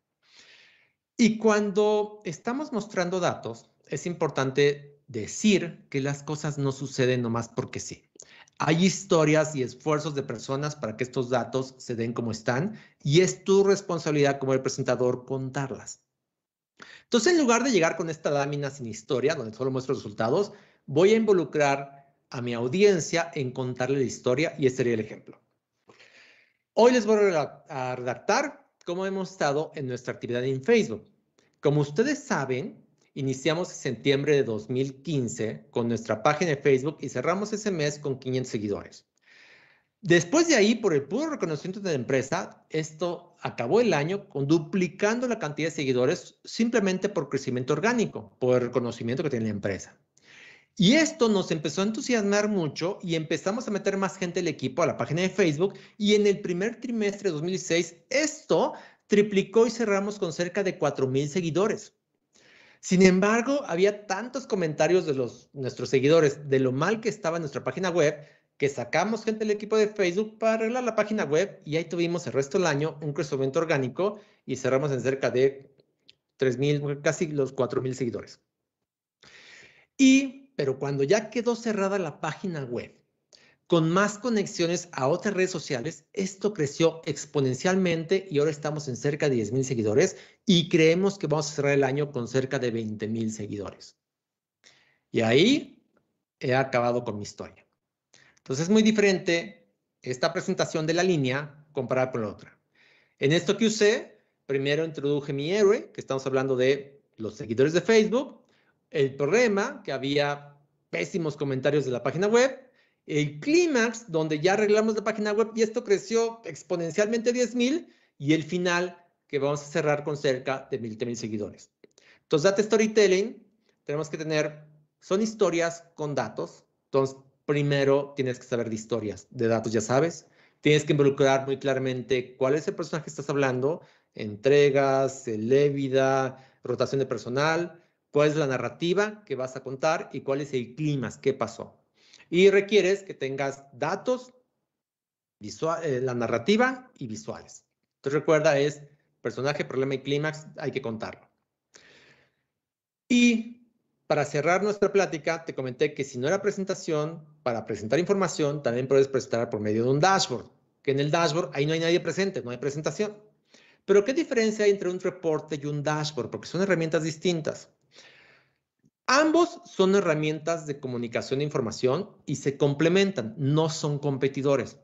S3: Y cuando estamos mostrando datos, es importante decir que las cosas no suceden nomás porque sí. Hay historias y esfuerzos de personas para que estos datos se den como están y es tu responsabilidad como el presentador contarlas. Entonces, en lugar de llegar con esta lámina sin historia, donde solo muestro resultados, voy a involucrar a mi audiencia en contarle la historia y este sería el ejemplo. Hoy les voy a redactar cómo hemos estado en nuestra actividad en Facebook. Como ustedes saben, Iniciamos en septiembre de 2015 con nuestra página de Facebook y cerramos ese mes con 500 seguidores. Después de ahí, por el puro reconocimiento de la empresa, esto acabó el año con duplicando la cantidad de seguidores simplemente por crecimiento orgánico, por el reconocimiento que tiene la empresa. Y esto nos empezó a entusiasmar mucho y empezamos a meter más gente al equipo, a la página de Facebook. Y en el primer trimestre de 2006, esto triplicó y cerramos con cerca de 4,000 seguidores. Sin embargo, había tantos comentarios de los, nuestros seguidores de lo mal que estaba nuestra página web que sacamos gente del equipo de Facebook para arreglar la página web y ahí tuvimos el resto del año un crecimiento orgánico y cerramos en cerca de 3.000, casi los 4.000 seguidores. Y, pero cuando ya quedó cerrada la página web, con más conexiones a otras redes sociales, esto creció exponencialmente y ahora estamos en cerca de 10.000 seguidores y creemos que vamos a cerrar el año con cerca de 20.000 seguidores. Y ahí he acabado con mi historia. Entonces es muy diferente esta presentación de la línea comparada con la otra. En esto que usé, primero introduje mi héroe, que estamos hablando de los seguidores de Facebook, el problema, que había pésimos comentarios de la página web, el clímax, donde ya arreglamos la página web y esto creció exponencialmente 10.000 y el final que vamos a cerrar con cerca de mil seguidores. Entonces, data storytelling, tenemos que tener, son historias con datos. Entonces, primero tienes que saber de historias, de datos ya sabes. Tienes que involucrar muy claramente cuál es el personaje que estás hablando, entregas, levida, rotación de personal, cuál es la narrativa que vas a contar y cuál es el clima, qué pasó. Y requieres que tengas datos, visual, eh, la narrativa y visuales. Entonces recuerda, es personaje, problema y clímax, hay que contarlo. Y para cerrar nuestra plática, te comenté que si no era presentación, para presentar información, también puedes presentar por medio de un dashboard, que en el dashboard ahí no hay nadie presente, no hay presentación. Pero ¿qué diferencia hay entre un reporte y un dashboard? Porque son herramientas distintas. Ambos son herramientas de comunicación de información y se complementan, no son competidores.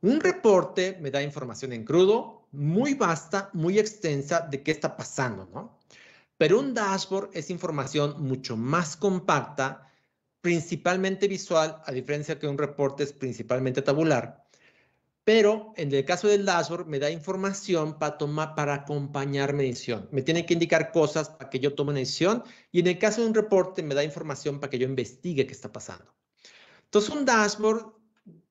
S3: Un reporte me da información en crudo, muy vasta, muy extensa de qué está pasando, ¿no? Pero un dashboard es información mucho más compacta, principalmente visual, a diferencia que un reporte es principalmente tabular, pero en el caso del dashboard me da información para tomar, para acompañar mi Me tiene que indicar cosas para que yo tome una decisión y en el caso de un reporte me da información para que yo investigue qué está pasando. Entonces un dashboard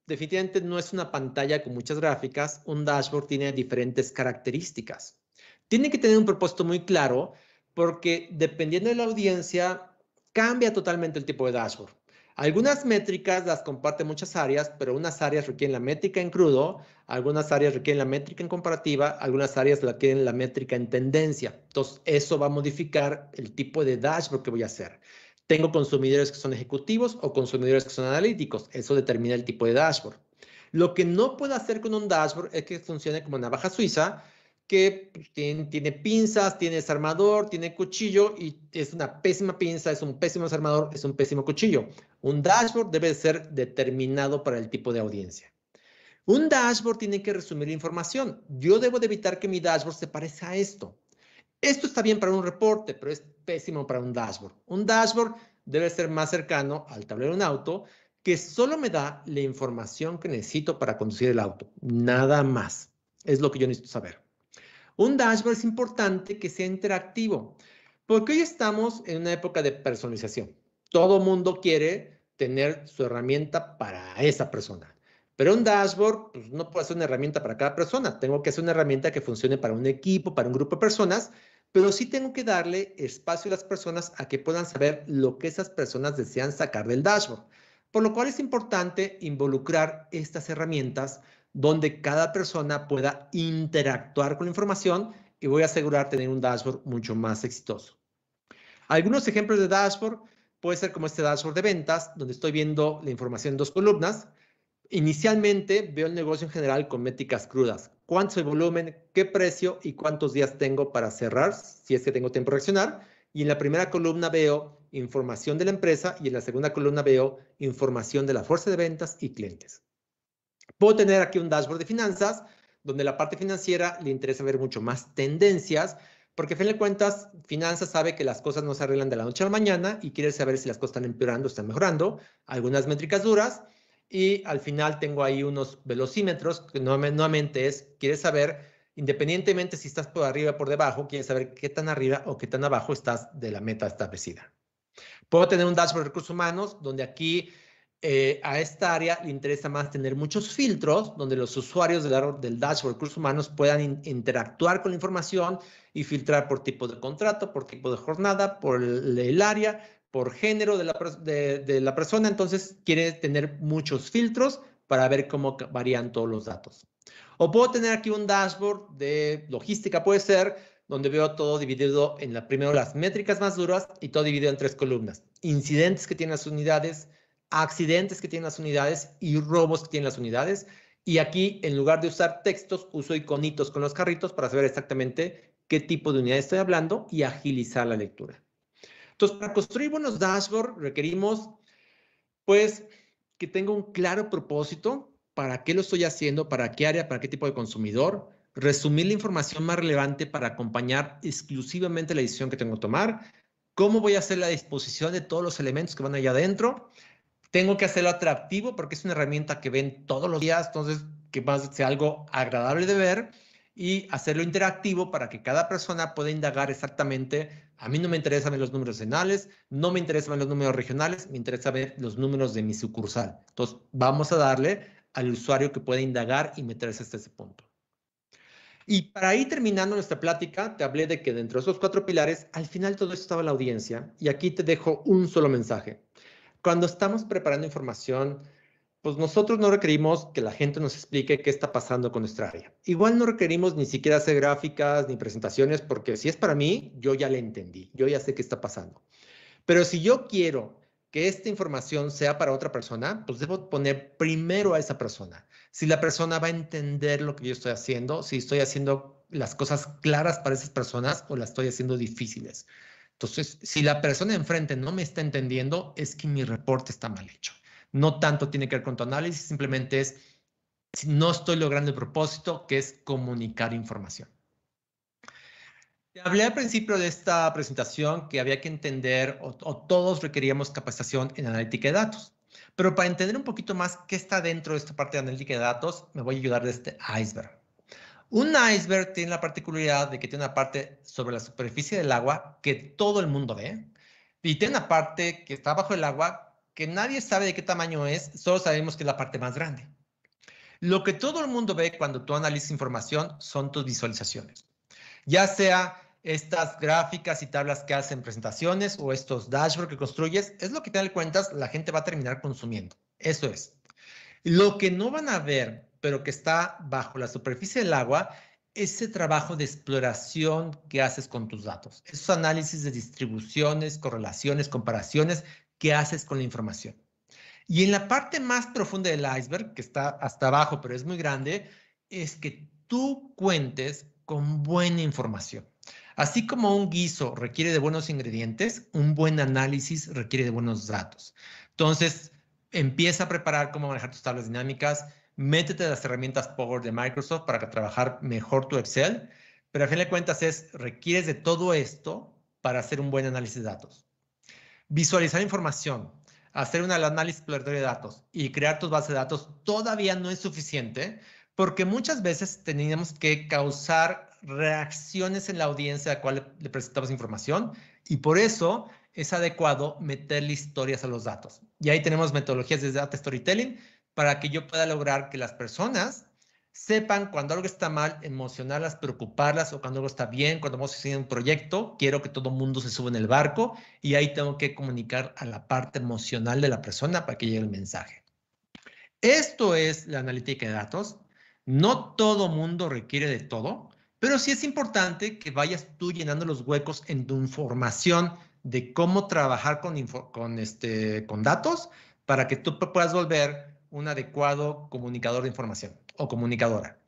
S3: definitivamente no es una pantalla con muchas gráficas. Un dashboard tiene diferentes características. Tiene que tener un propósito muy claro porque dependiendo de la audiencia cambia totalmente el tipo de dashboard. Algunas métricas las comparten muchas áreas, pero unas áreas requieren la métrica en crudo, algunas áreas requieren la métrica en comparativa, algunas áreas requieren la métrica en tendencia. Entonces, eso va a modificar el tipo de dashboard que voy a hacer. Tengo consumidores que son ejecutivos o consumidores que son analíticos. Eso determina el tipo de dashboard. Lo que no puedo hacer con un dashboard es que funcione como navaja suiza, que pues, tiene, pinzas, tiene desarmador, tiene cuchillo y es una pésima pinza, es un pésimo desarmador, es un pésimo cuchillo. Un dashboard debe ser determinado para el tipo de audiencia. Un dashboard tiene que resumir la información. Yo debo de evitar que mi dashboard se parezca a esto. Esto está bien para un reporte, pero es pésimo para un dashboard. Un dashboard debe ser más cercano al tablero de un auto que solo me da la información que necesito para conducir el auto. Nada más. Es lo que yo necesito saber. Un dashboard es importante que sea interactivo, porque hoy estamos en una época de personalización. Todo mundo quiere tener su herramienta para esa persona. Pero un dashboard pues, no puede ser una herramienta para cada persona. Tengo que hacer una herramienta que funcione para un equipo, para un grupo de personas, pero sí tengo que darle espacio a las personas a que puedan saber lo que esas personas desean sacar del dashboard. Por lo cual es importante involucrar estas herramientas donde cada persona pueda interactuar con la información y voy a asegurar tener un dashboard mucho más exitoso. Algunos ejemplos de dashboard puede ser como este dashboard de ventas, donde estoy viendo la información en dos columnas. Inicialmente veo el negocio en general con métricas crudas. ¿Cuánto es el volumen? ¿Qué precio? ¿Y cuántos días tengo para cerrar? Si es que tengo tiempo de reaccionar. Y en la primera columna veo información de la empresa y en la segunda columna veo información de la fuerza de ventas y clientes. Puedo tener aquí un dashboard de finanzas donde la parte financiera le interesa ver mucho más tendencias, porque a fin de cuentas, finanzas sabe que las cosas no se arreglan de la noche a la mañana y quiere saber si las cosas están empeorando, o están mejorando, algunas métricas duras, y al final tengo ahí unos velocímetros, que nuevamente es, quiere saber, independientemente si estás por arriba o por debajo, quiere saber qué tan arriba o qué tan abajo estás de la meta establecida. Puedo tener un dashboard de recursos humanos, donde aquí eh, a esta área le interesa más tener muchos filtros donde los usuarios del, del dashboard recursos humanos puedan interactuar con la información y filtrar por tipo de contrato, por tipo de jornada, por el, área, por género de la, persona. Entonces quiere tener muchos filtros para ver cómo varían todos los datos. O puedo tener aquí un dashboard de logística, puede ser, donde veo todo dividido en la primero las métricas más duras y todo dividido en tres columnas. Incidentes que tienen las unidades, accidentes que tienen las unidades y robos que tienen las unidades. Y aquí, en lugar de usar textos, uso iconitos con los carritos para saber exactamente qué tipo de unidad estoy hablando y agilizar la lectura. Entonces, para construir buenos dashboards requerimos, pues, que tenga un claro propósito, para qué lo estoy haciendo, para qué área, para qué tipo de consumidor, resumir la información más relevante para acompañar exclusivamente la decisión que tengo que tomar, cómo voy a hacer la disposición de todos los elementos que van allá adentro, tengo que hacerlo atractivo porque es una herramienta que ven todos los días, entonces que más sea algo agradable de ver y hacerlo interactivo para que cada persona pueda indagar exactamente. A mí no me interesan los números nacionales, no me interesan los números regionales, me interesa ver los números de mi sucursal. Entonces, vamos a darle al usuario que pueda indagar y meterse hasta ese punto. Y para ir terminando nuestra plática, te hablé de que dentro de esos cuatro pilares, al final todo esto estaba la audiencia. Y aquí te dejo un solo mensaje cuando estamos preparando información, pues nosotros no requerimos que la gente nos explique qué está pasando con nuestra área. Igual no requerimos ni siquiera hacer gráficas ni presentaciones, porque si es para mí, yo ya la entendí, yo ya sé qué está pasando. Pero si yo quiero que esta información sea para otra persona, pues debo poner primero a esa persona. Si la persona va a entender lo que yo estoy haciendo, si estoy haciendo las cosas claras para esas personas o las estoy haciendo difíciles. Entonces, si la persona enfrente no me está entendiendo, es que mi reporte está mal hecho. No tanto tiene que ver con tu análisis, simplemente es, no estoy logrando el propósito, que es comunicar información. hablé al principio de esta presentación que había que entender o, o, todos requeríamos capacitación en analítica de datos. Pero para entender un poquito más qué está dentro de esta parte de analítica de datos, me voy a ayudar de este iceberg. Un iceberg tiene la particularidad de que tiene una parte sobre la superficie del agua que todo el mundo ve y tiene una parte que está bajo el agua que nadie sabe de qué tamaño es, solo sabemos que es la parte más grande. Lo que todo el mundo ve cuando tú analizas información son tus visualizaciones, ya sea estas gráficas y tablas que hacen presentaciones o estos dashboards que construyes, es lo que te das cuentas la gente va a terminar consumiendo. Eso es. Lo que no van a ver pero que está bajo la superficie del agua, ese trabajo de exploración que haces con tus datos, esos análisis de distribuciones, correlaciones, comparaciones que haces con la información. Y en la parte más profunda del iceberg, que está hasta abajo, pero es muy grande, es que tú cuentes con buena información. Así como un guiso requiere de buenos ingredientes, un buen análisis requiere de buenos datos. Entonces, empieza a preparar cómo manejar tus tablas dinámicas, métete las herramientas Power de Microsoft para trabajar mejor tu Excel, pero a fin de cuentas es, requieres de todo esto para hacer un buen análisis de datos. Visualizar información, hacer un análisis exploratorio de datos y crear tus bases de datos todavía no es suficiente porque muchas veces teníamos que causar reacciones en la audiencia a la cual le presentamos información y por eso es adecuado meterle historias a los datos. Y ahí tenemos metodologías de data storytelling para que yo pueda lograr que las personas sepan cuando algo está mal, emocionarlas, preocuparlas, o cuando algo está bien, cuando vamos a hacer un proyecto, quiero que todo el mundo se suba en el barco y ahí tengo que comunicar a la parte emocional de la persona para que llegue el mensaje. Esto es la analítica de datos. No todo mundo requiere de todo, pero sí es importante que vayas tú llenando los huecos en tu información de cómo trabajar con, con, este, con datos para que tú puedas volver un adecuado comunicador de información o comunicadora.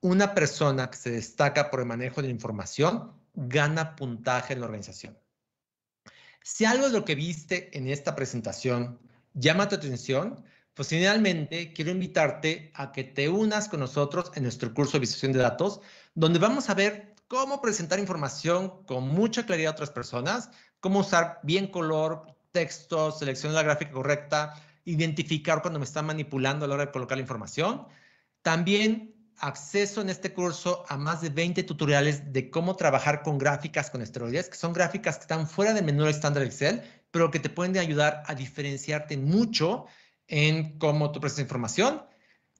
S3: Una persona que se destaca por el manejo de la información gana puntaje en la organización. Si algo de lo que viste en esta presentación llama tu atención, pues finalmente quiero invitarte a que te unas con nosotros en nuestro curso de visualización de datos, donde vamos a ver cómo presentar información con mucha claridad a otras personas, cómo usar bien color, texto, de la gráfica correcta, identificar cuando me están manipulando a la hora de colocar la información. También acceso en este curso a más de 20 tutoriales de cómo trabajar con gráficas con esteroides, que son gráficas que están fuera del menú estándar de Excel, pero que te pueden ayudar a diferenciarte mucho en cómo tú presentas información,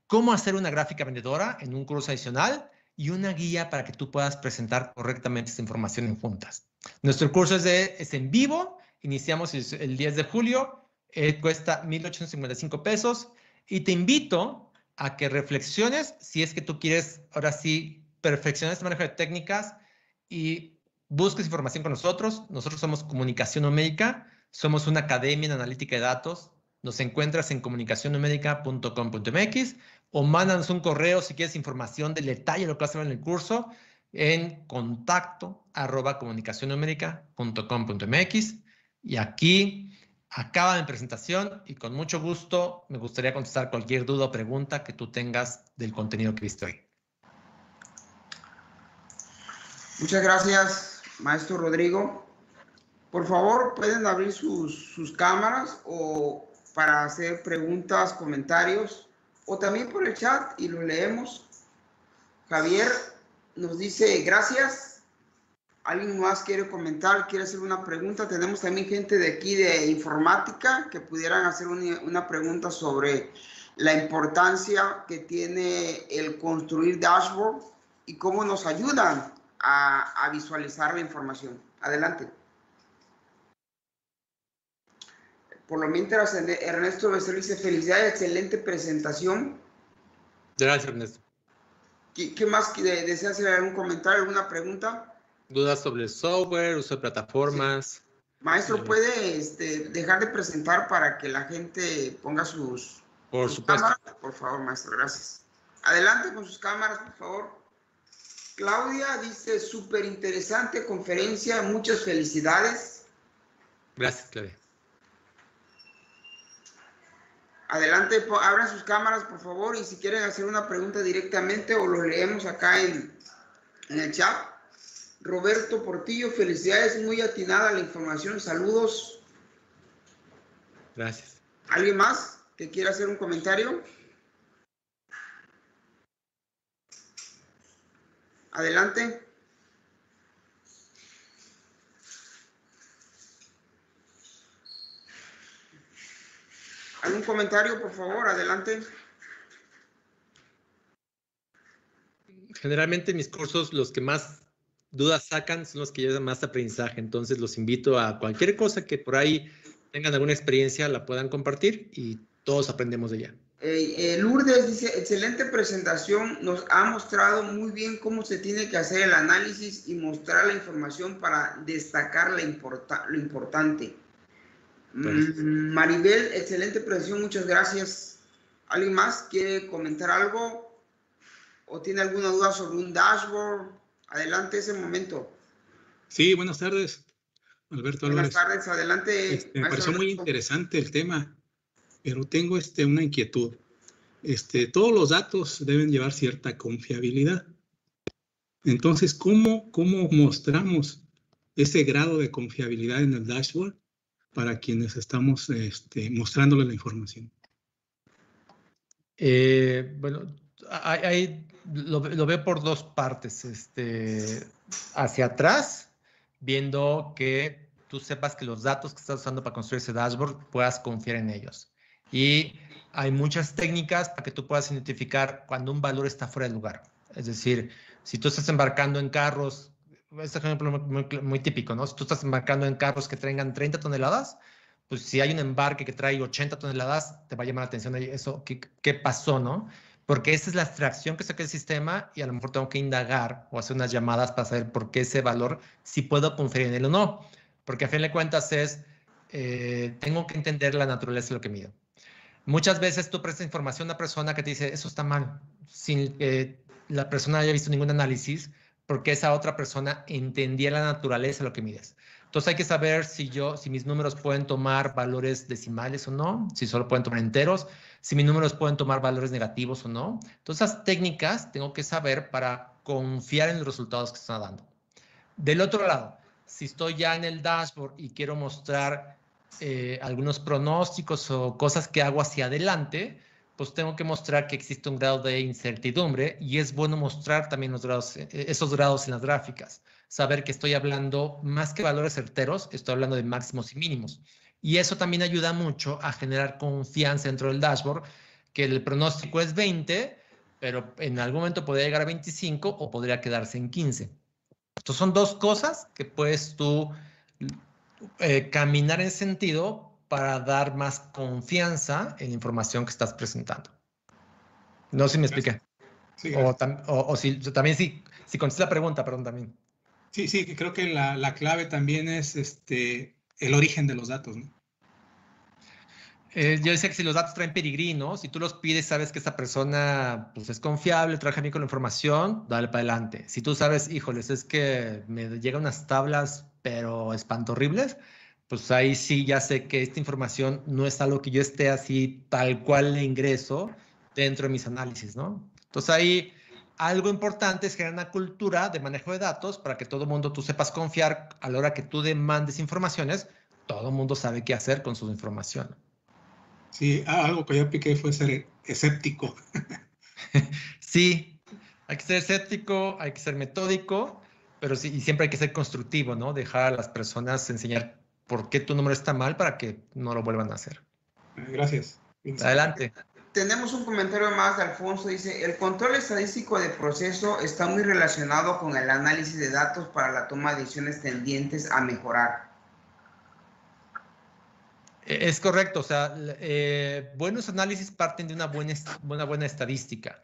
S3: cómo hacer una gráfica vendedora en un curso adicional y una guía para que tú puedas presentar correctamente esta información en juntas. Nuestro curso es, es en vivo, iniciamos el 10 de julio eh, cuesta 1.855 pesos y te invito a que reflexiones si es que tú quieres, ahora sí, perfeccionar este manejo de técnicas y busques información con nosotros. Nosotros somos Comunicación Numérica, somos una academia en analítica de datos. Nos encuentras en comunicacionnumérica.com.mx o mándanos un correo si quieres información del detalle de lo que vas a en el curso en contacto arroba y aquí acaba mi presentación y con mucho gusto me gustaría contestar cualquier duda o pregunta que tú tengas del contenido que viste hoy.
S2: Muchas gracias, maestro Rodrigo. Por favor, pueden abrir sus, sus cámaras o para hacer preguntas, comentarios o también por el chat y lo leemos. Javier nos dice gracias. ¿Alguien más quiere comentar? ¿Quiere hacer una pregunta? Tenemos también gente de aquí de informática que pudieran hacer una, pregunta sobre la importancia que tiene el construir dashboard y cómo nos ayudan a, visualizar la información. Adelante. Por lo mientras, Ernesto Becerra dice, felicidades, excelente presentación.
S3: Gracias, Ernesto.
S2: ¿Qué, más desea hacer? ¿Algún comentario, alguna pregunta?
S3: Dudas sobre el software, uso de plataformas.
S2: Maestro, eh, ¿puede este, dejar de presentar para que la gente ponga sus, por su supuesto. Por favor, maestro, gracias. Adelante con sus cámaras, por favor. Claudia dice, súper interesante conferencia, muchas felicidades. Gracias, Claudia. Adelante, abran sus cámaras, por favor, y si quieren hacer una pregunta directamente o lo leemos acá en el chat. Roberto Portillo, felicidades, muy atinada la información, saludos. Gracias. ¿Alguien más que quiera hacer un comentario? Adelante. ¿Algún comentario, por favor? Adelante.
S3: Generalmente mis cursos los que más dudas sacan son los que llevan más aprendizaje. Entonces los invito a cualquier cosa que por ahí tengan alguna experiencia, la puedan compartir y todos aprendemos de ella.
S2: Eh, Lourdes dice, excelente presentación, nos ha mostrado muy bien cómo se tiene que hacer el análisis y mostrar la información para destacar lo importante. Pues. Mm, Maribel, excelente presentación, muchas gracias. ¿Alguien más quiere comentar algo? ¿O tiene alguna duda sobre un dashboard? Adelante ese momento.
S4: Sí, buenas tardes, Alberto Álvarez. Buenas
S2: tardes, adelante. Este, me pareció muy
S4: interesante el tema, pero tengo este, una inquietud. Este, todos los datos deben llevar cierta confiabilidad. Entonces, ¿cómo, ¿cómo mostramos ese grado de confiabilidad en el dashboard para quienes estamos este, mostrándole la información?
S3: Eh, bueno, hay, hay lo, lo veo por dos partes. Este, hacia atrás, viendo que tú sepas que los datos que estás usando para construir ese dashboard puedas confiar en ellos. Y hay muchas técnicas para que tú puedas identificar cuando un valor está fuera de lugar. Es decir, si tú estás embarcando en carros, este ejemplo muy, muy, típico, ¿no? Si tú estás embarcando en carros que tengan 30 toneladas, pues si hay un embarque que trae 80 toneladas, te va a llamar la atención eso, qué pasó, no? porque esa es la abstracción que saca el sistema y a lo mejor tengo que indagar o hacer unas llamadas para saber por qué ese valor, si puedo conferir en él o no, porque a fin de cuentas es, eh, tengo que entender la naturaleza de lo que mido. Muchas veces tú prestas información a una persona que te dice, eso está mal, sin que la persona haya visto ningún análisis, porque esa otra persona entendía la naturaleza de lo que mides. Entonces hay que saber si yo, si mis números pueden tomar valores decimales o no, si solo pueden tomar enteros, si mis números pueden tomar valores negativos o no. Entonces esas técnicas tengo que saber para confiar en los resultados que están dando. Del otro lado, si estoy ya en el dashboard y quiero mostrar eh, algunos pronósticos o cosas que hago hacia adelante, pues tengo que mostrar que existe un grado de incertidumbre y es bueno mostrar también los grados, eh, esos grados en las gráficas saber que estoy hablando más que valores certeros, estoy hablando de máximos y mínimos. Y eso también ayuda mucho a generar confianza dentro del dashboard, que el pronóstico es 20, pero en algún momento podría llegar a 25 o podría quedarse en 15. Estos son dos cosas que puedes tú eh, caminar en sentido para dar más confianza en la información que estás presentando. No sé si me expliqué. Sí, o, si, también sí, si contesté la pregunta, perdón, también. Sí, sí, creo que la, clave también es este, el origen de los datos, ¿no? Eh, yo decía que si los datos traen peregrinos ¿no? Si tú los pides, sabes que esa persona pues, es confiable, trabaja bien con la información, dale para adelante. Si tú sabes, híjoles, es que me llegan unas tablas, pero espantorribles, pues ahí sí ya sé que esta información no es algo que yo esté así tal cual le ingreso dentro de mis análisis, ¿no? Entonces ahí algo importante es generar una cultura de manejo de datos para que todo el mundo tú sepas confiar a la hora que tú demandes informaciones, todo el mundo sabe qué hacer con su información. Sí, algo que yo apliqué fue ser escéptico. *laughs* sí, hay que ser escéptico, hay que ser metódico, pero sí, y siempre hay que ser constructivo, ¿no? Dejar a las personas enseñar por qué tu número está mal para que no lo vuelvan a hacer.
S2: Gracias. Adelante tenemos un comentario más de Alfonso. Dice, el control estadístico de proceso está muy relacionado con el análisis de datos para la toma de decisiones tendientes a mejorar.
S3: E, es correcto, o sea, eh, buenos análisis parten de una buena, buena, buena estadística.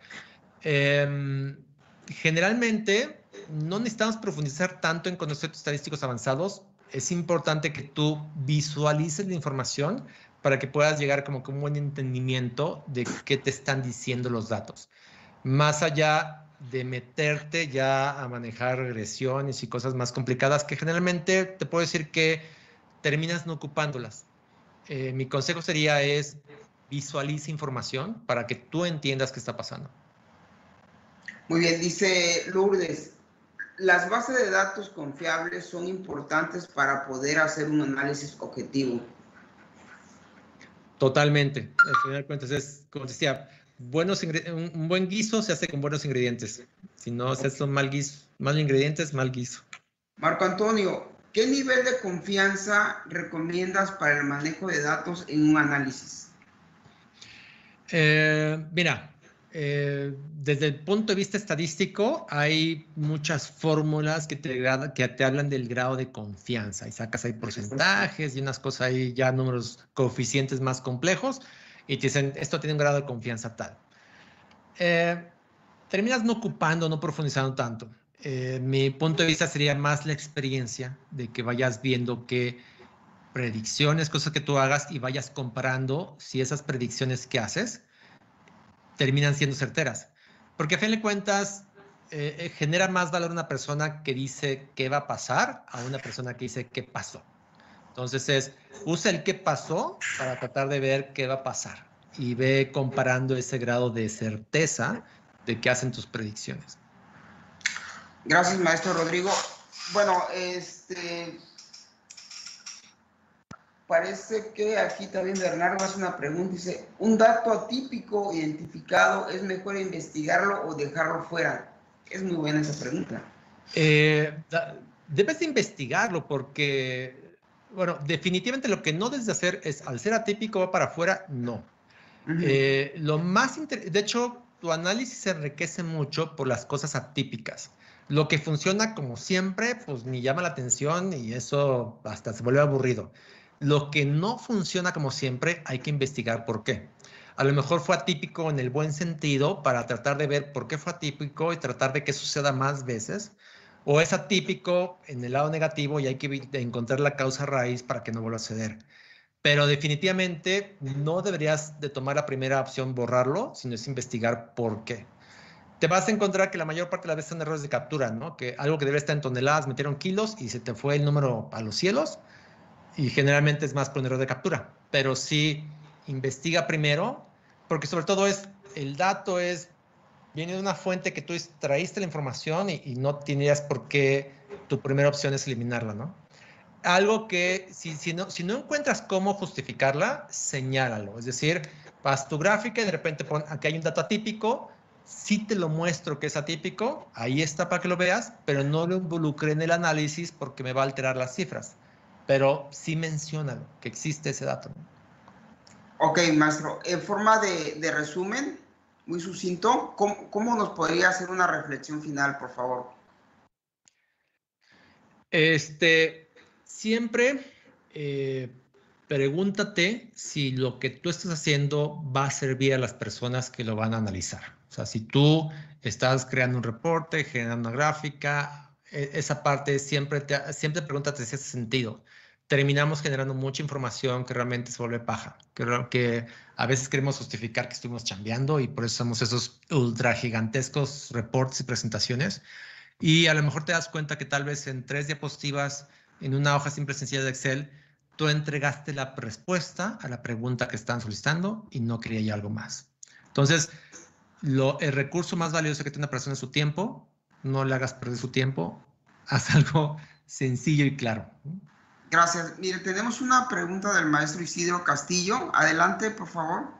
S3: Em, generalmente, no necesitamos profundizar tanto en conceptos estadísticos avanzados. Es importante que tú visualices la información para que puedas llegar como que un buen entendimiento de qué te están diciendo los datos. Más allá de meterte ya a manejar regresiones y cosas más complicadas que generalmente te puedo decir que terminas no ocupándolas. Eh, mi consejo sería es visualiza información para que tú entiendas qué está pasando.
S2: Muy bien, dice Lourdes, las bases de datos confiables son importantes para poder hacer un análisis objetivo.
S3: Totalmente. Al final de cuentas es, como decía, un buen guiso se hace con buenos ingredientes. Si no, se un mal guiso, mal ingredientes, mal guiso.
S2: Marco Antonio, ¿qué nivel de confianza recomiendas para el manejo de datos en un análisis?
S3: Eh, mira, eh, desde el punto de vista estadístico, hay muchas fórmulas que te, que te hablan del grado de confianza y sacas ahí porcentajes y unas cosas ahí ya números coeficientes más complejos y te dicen, esto tiene un grado de confianza tal. Eh, terminas no ocupando, no profundizando tanto. Eh, mi punto de vista sería más la experiencia de que vayas viendo qué predicciones, cosas que tú hagas y vayas comparando si esas predicciones que haces terminan siendo certeras. Porque a fin de cuentas, eh, eh, genera más valor una persona que dice qué va a pasar a una persona que dice qué pasó. Entonces es, usa el qué pasó para tratar de ver qué va a pasar y ve comparando ese grado de certeza de que hacen tus predicciones.
S2: Gracias, maestro Rodrigo. Bueno, este, parece que aquí también Bernardo hace una pregunta, dice, ¿un dato atípico identificado es mejor investigarlo o dejarlo fuera? Es muy buena esa pregunta.
S3: Eh, debes investigarlo porque, bueno, definitivamente lo que no debes hacer es, al ser atípico va para afuera, no. Eh, lo más, de hecho, tu análisis se enriquece mucho por las cosas atípicas. Lo que funciona como siempre, pues ni llama la atención y eso hasta se vuelve aburrido. Lo que no funciona como siempre, hay que investigar por qué. A lo mejor fue atípico en el buen sentido para tratar de ver por qué fue atípico y tratar de que suceda más veces. O es atípico en el lado negativo y hay que encontrar la causa raíz para que no vuelva a suceder. Pero definitivamente no deberías de tomar la primera opción borrarlo, sino es investigar por qué. Te vas a encontrar que la mayor parte de las veces son errores de captura, ¿no? Que algo que debe estar en toneladas metieron kilos y se te fue el número a los cielos y generalmente es más por un error de captura, pero sí investiga primero, porque sobre todo es, el dato es, viene de una fuente que tú extraíste la información y, no tienes por qué, tu primera opción es eliminarla, ¿no? Algo que, si, si, no, si no encuentras cómo justificarla, señálalo. Es decir, vas tu gráfica y de repente pon, aquí hay un dato atípico, sí te lo muestro que es atípico, ahí está para que lo veas, pero no lo involucre en el análisis porque me va a alterar las cifras pero sí mencionan que existe ese dato.
S2: Ok, maestro, en forma de, resumen, muy sucinto, ¿cómo, nos podría hacer una reflexión final, por favor?
S3: Este, siempre eh, pregúntate si lo que tú estás haciendo va a servir a las personas que lo van a analizar. O sea, si tú estás creando un reporte, generando una gráfica, e-, esa parte siempre, te, siempre pregúntate si hace sentido terminamos generando mucha información que realmente se vuelve paja, Creo que a veces queremos justificar que estuvimos chambeando y por eso somos esos ultra gigantescos reportes y presentaciones. Y a lo mejor te das cuenta que tal vez en tres diapositivas, en una hoja simple sencilla de Excel, tú entregaste la respuesta a la pregunta que están solicitando y no quería ya algo más. Entonces, lo, el recurso más valioso que tiene una persona es su tiempo. No le hagas perder su tiempo. Haz *laughs* algo sencillo y claro.
S2: Gracias. Mire, tenemos una pregunta del maestro Isidro Castillo. Adelante, por favor.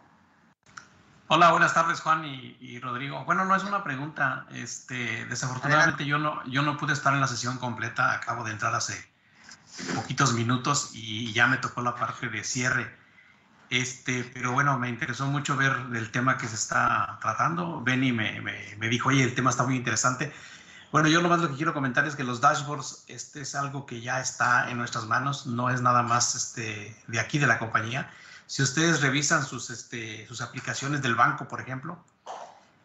S4: Hola, buenas tardes, Juan y, Rodrigo. Bueno, no es una pregunta. Este, desafortunadamente yo no, yo no pude estar en la sesión completa. Acabo de entrar hace poquitos minutos y ya me tocó la parte de cierre. Este, pero bueno, me interesó mucho ver el tema que se está tratando. Benny me, me dijo, oye, el tema está muy interesante. Bueno, yo más lo que quiero comentar es que los dashboards, este es algo que ya está en nuestras manos, no es nada más este, de aquí de la compañía. Si ustedes revisan sus, este, sus aplicaciones del banco, por ejemplo,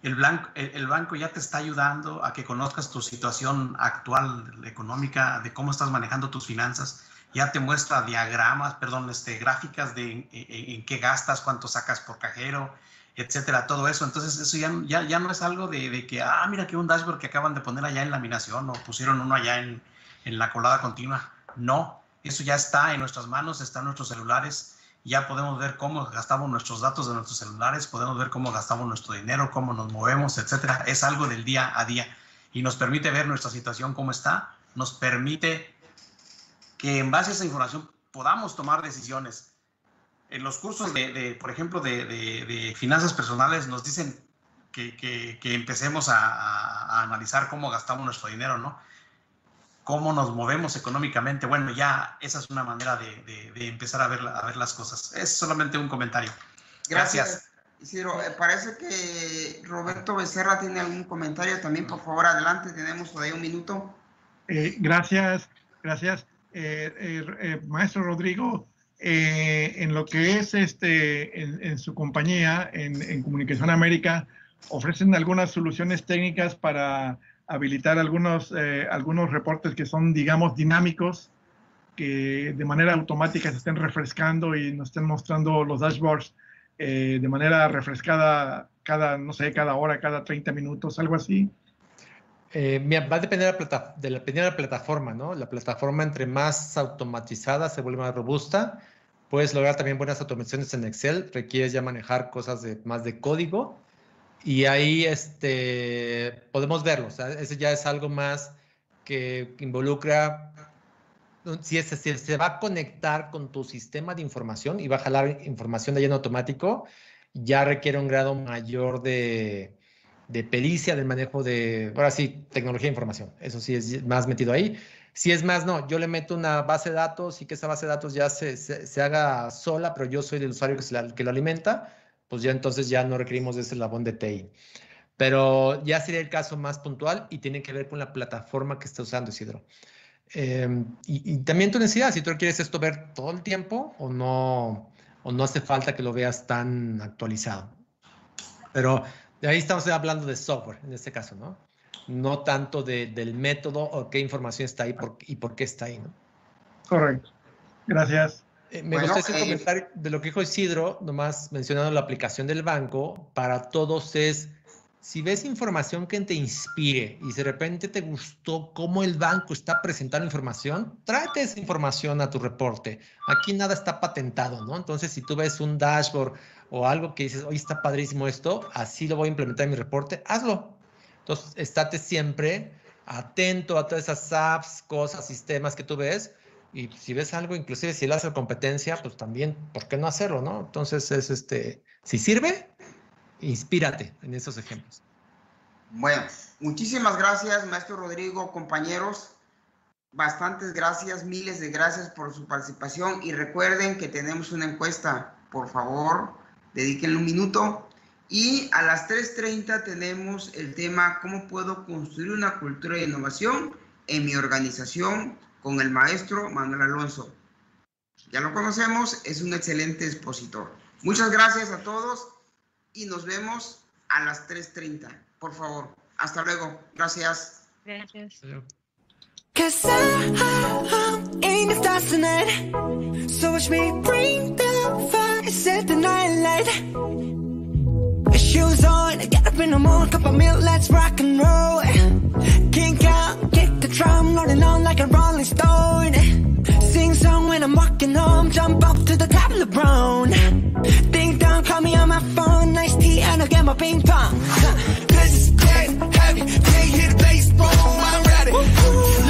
S4: el, banco ya te está ayudando a que conozcas tu situación actual económica, de cómo estás manejando tus finanzas. Ya te muestra diagramas, perdón, este, gráficas de en, en qué gastas, cuánto sacas por cajero, etcétera, todo eso. Entonces, eso ya, ya, ya no es algo de, que, ah, mira que un dashboard que acaban de poner allá en laminación o pusieron uno allá en, en la colada continua. No, eso ya está en nuestras manos, está en nuestros celulares. Ya podemos ver cómo gastamos nuestros datos de nuestros celulares, podemos ver cómo gastamos nuestro dinero, cómo nos movemos, etcétera. Es algo del día a día y nos permite ver nuestra situación cómo está, nos permite que en base a esa información podamos tomar decisiones en los cursos de, por ejemplo, de, finanzas personales nos dicen que, empecemos a, analizar cómo gastamos nuestro dinero, ¿no? Cómo nos movemos económicamente. Bueno, ya esa es una manera de, empezar a ver, a ver las cosas. Es solamente un comentario.
S2: Gracias. Eh, parece que Roberto Becerra tiene algún comentario también. Por favor, adelante, tenemos todavía un minuto.
S4: Eh, gracias, gracias. Eh, maestro Rodrigo, eh, en lo que es este, en, su compañía, en, Comunicación América, ofrecen algunas soluciones técnicas para habilitar algunos, eh, algunos reportes que son, digamos, dinámicos, que de manera automática se estén refrescando
S3: y nos estén mostrando los dashboards eh, de manera refrescada cada, no sé, cada hora, cada 30 minutos, algo así. va a depender de la, de la plataforma, ¿no? La plataforma entre más automatizada se vuelve más robusta Puedes lograr también buenas automaciones en Excel, requieres ya manejar cosas de, más de código y ahí este, podemos verlo. O sea, ese ya es algo más que involucra, si, es, se va a conectar con tu sistema de información y va a jalar información de lleno automático, ya requiere un grado mayor de, de pericia del manejo de, ahora sí, tecnología de información. Eso sí es más metido ahí. Si es más, no, yo le meto una base de datos y que esa base de datos ya se, haga sola, pero yo soy el usuario que, la, que lo alimenta, pues ya entonces ya no requerimos ese labón de TI. Pero ya sería el caso más puntual y tiene que ver con la plataforma que está usando Isidro. Em, y, y, también tu necesidad, si tú quieres esto ver todo el tiempo o no, o no hace falta que lo veas tan actualizado. Pero de ahí estamos hablando de software en este caso, ¿no? no tanto del método o qué información está ahí y por qué está ahí, ¿no? Correcto. Gracias. Eh, me gusta gustaría eh, de lo que dijo Isidro, nomás mencionando la aplicación del banco, para todos es, si ves información que te inspire y de repente te gustó cómo el banco está presentando información, tráete esa información a tu reporte. Aquí nada está patentado, ¿no? Entonces, si tú ves un dashboard o algo que dices, hoy está padrísimo esto, así lo voy a implementar en mi reporte, hazlo. Entonces, estate siempre atento a todas esas apps, cosas, sistemas que tú ves. Y si ves algo, inclusive si le hace competencia, pues también, ¿por qué no hacerlo, no? Entonces, es este, si sirve, inspírate en esos ejemplos.
S2: Bueno, muchísimas gracias, maestro Rodrigo, compañeros. Bastantes gracias, miles de gracias por su participación y recuerden que tenemos una encuesta. Por favor, dedíquenle un minuto y a las 3.30 tenemos el tema ¿Cómo puedo construir una cultura de innovación en mi organización? con el maestro Manuel Alonso. Ya lo conocemos, es un excelente expositor. Muchas gracias a todos y nos vemos a las 3.30. Por favor, hasta luego. Gracias.
S1: Gracias. shoes on, get up in the morning, cup of milk, let's rock and roll. Kink out, kick the drum, rolling on like a rolling stone. Sing song when I'm walking home, jump up to the top of the LeBron. Ding dong, call me on my phone, nice tea and I'll get my ping pong. this is dead heavy, can't hear the bass, boom, I'm ready.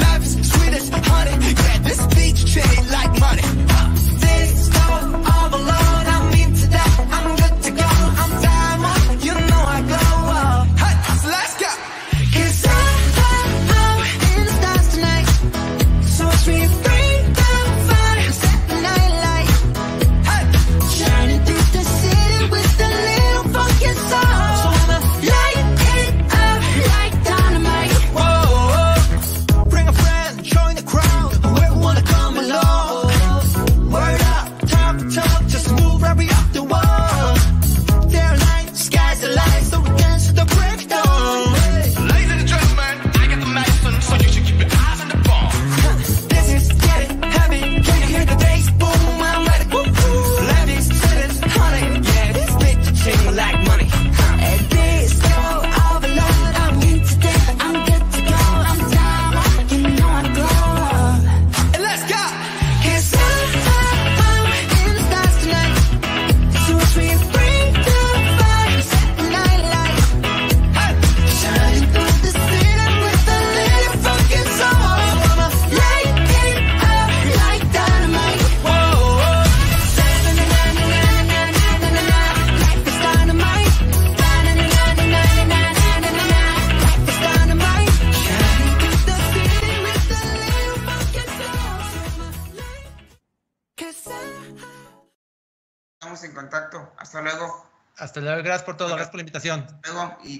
S1: Life is sweet as honey, yeah, this beach chain like money.
S2: gracias por todo, gracias por la invitación. Luego
S1: y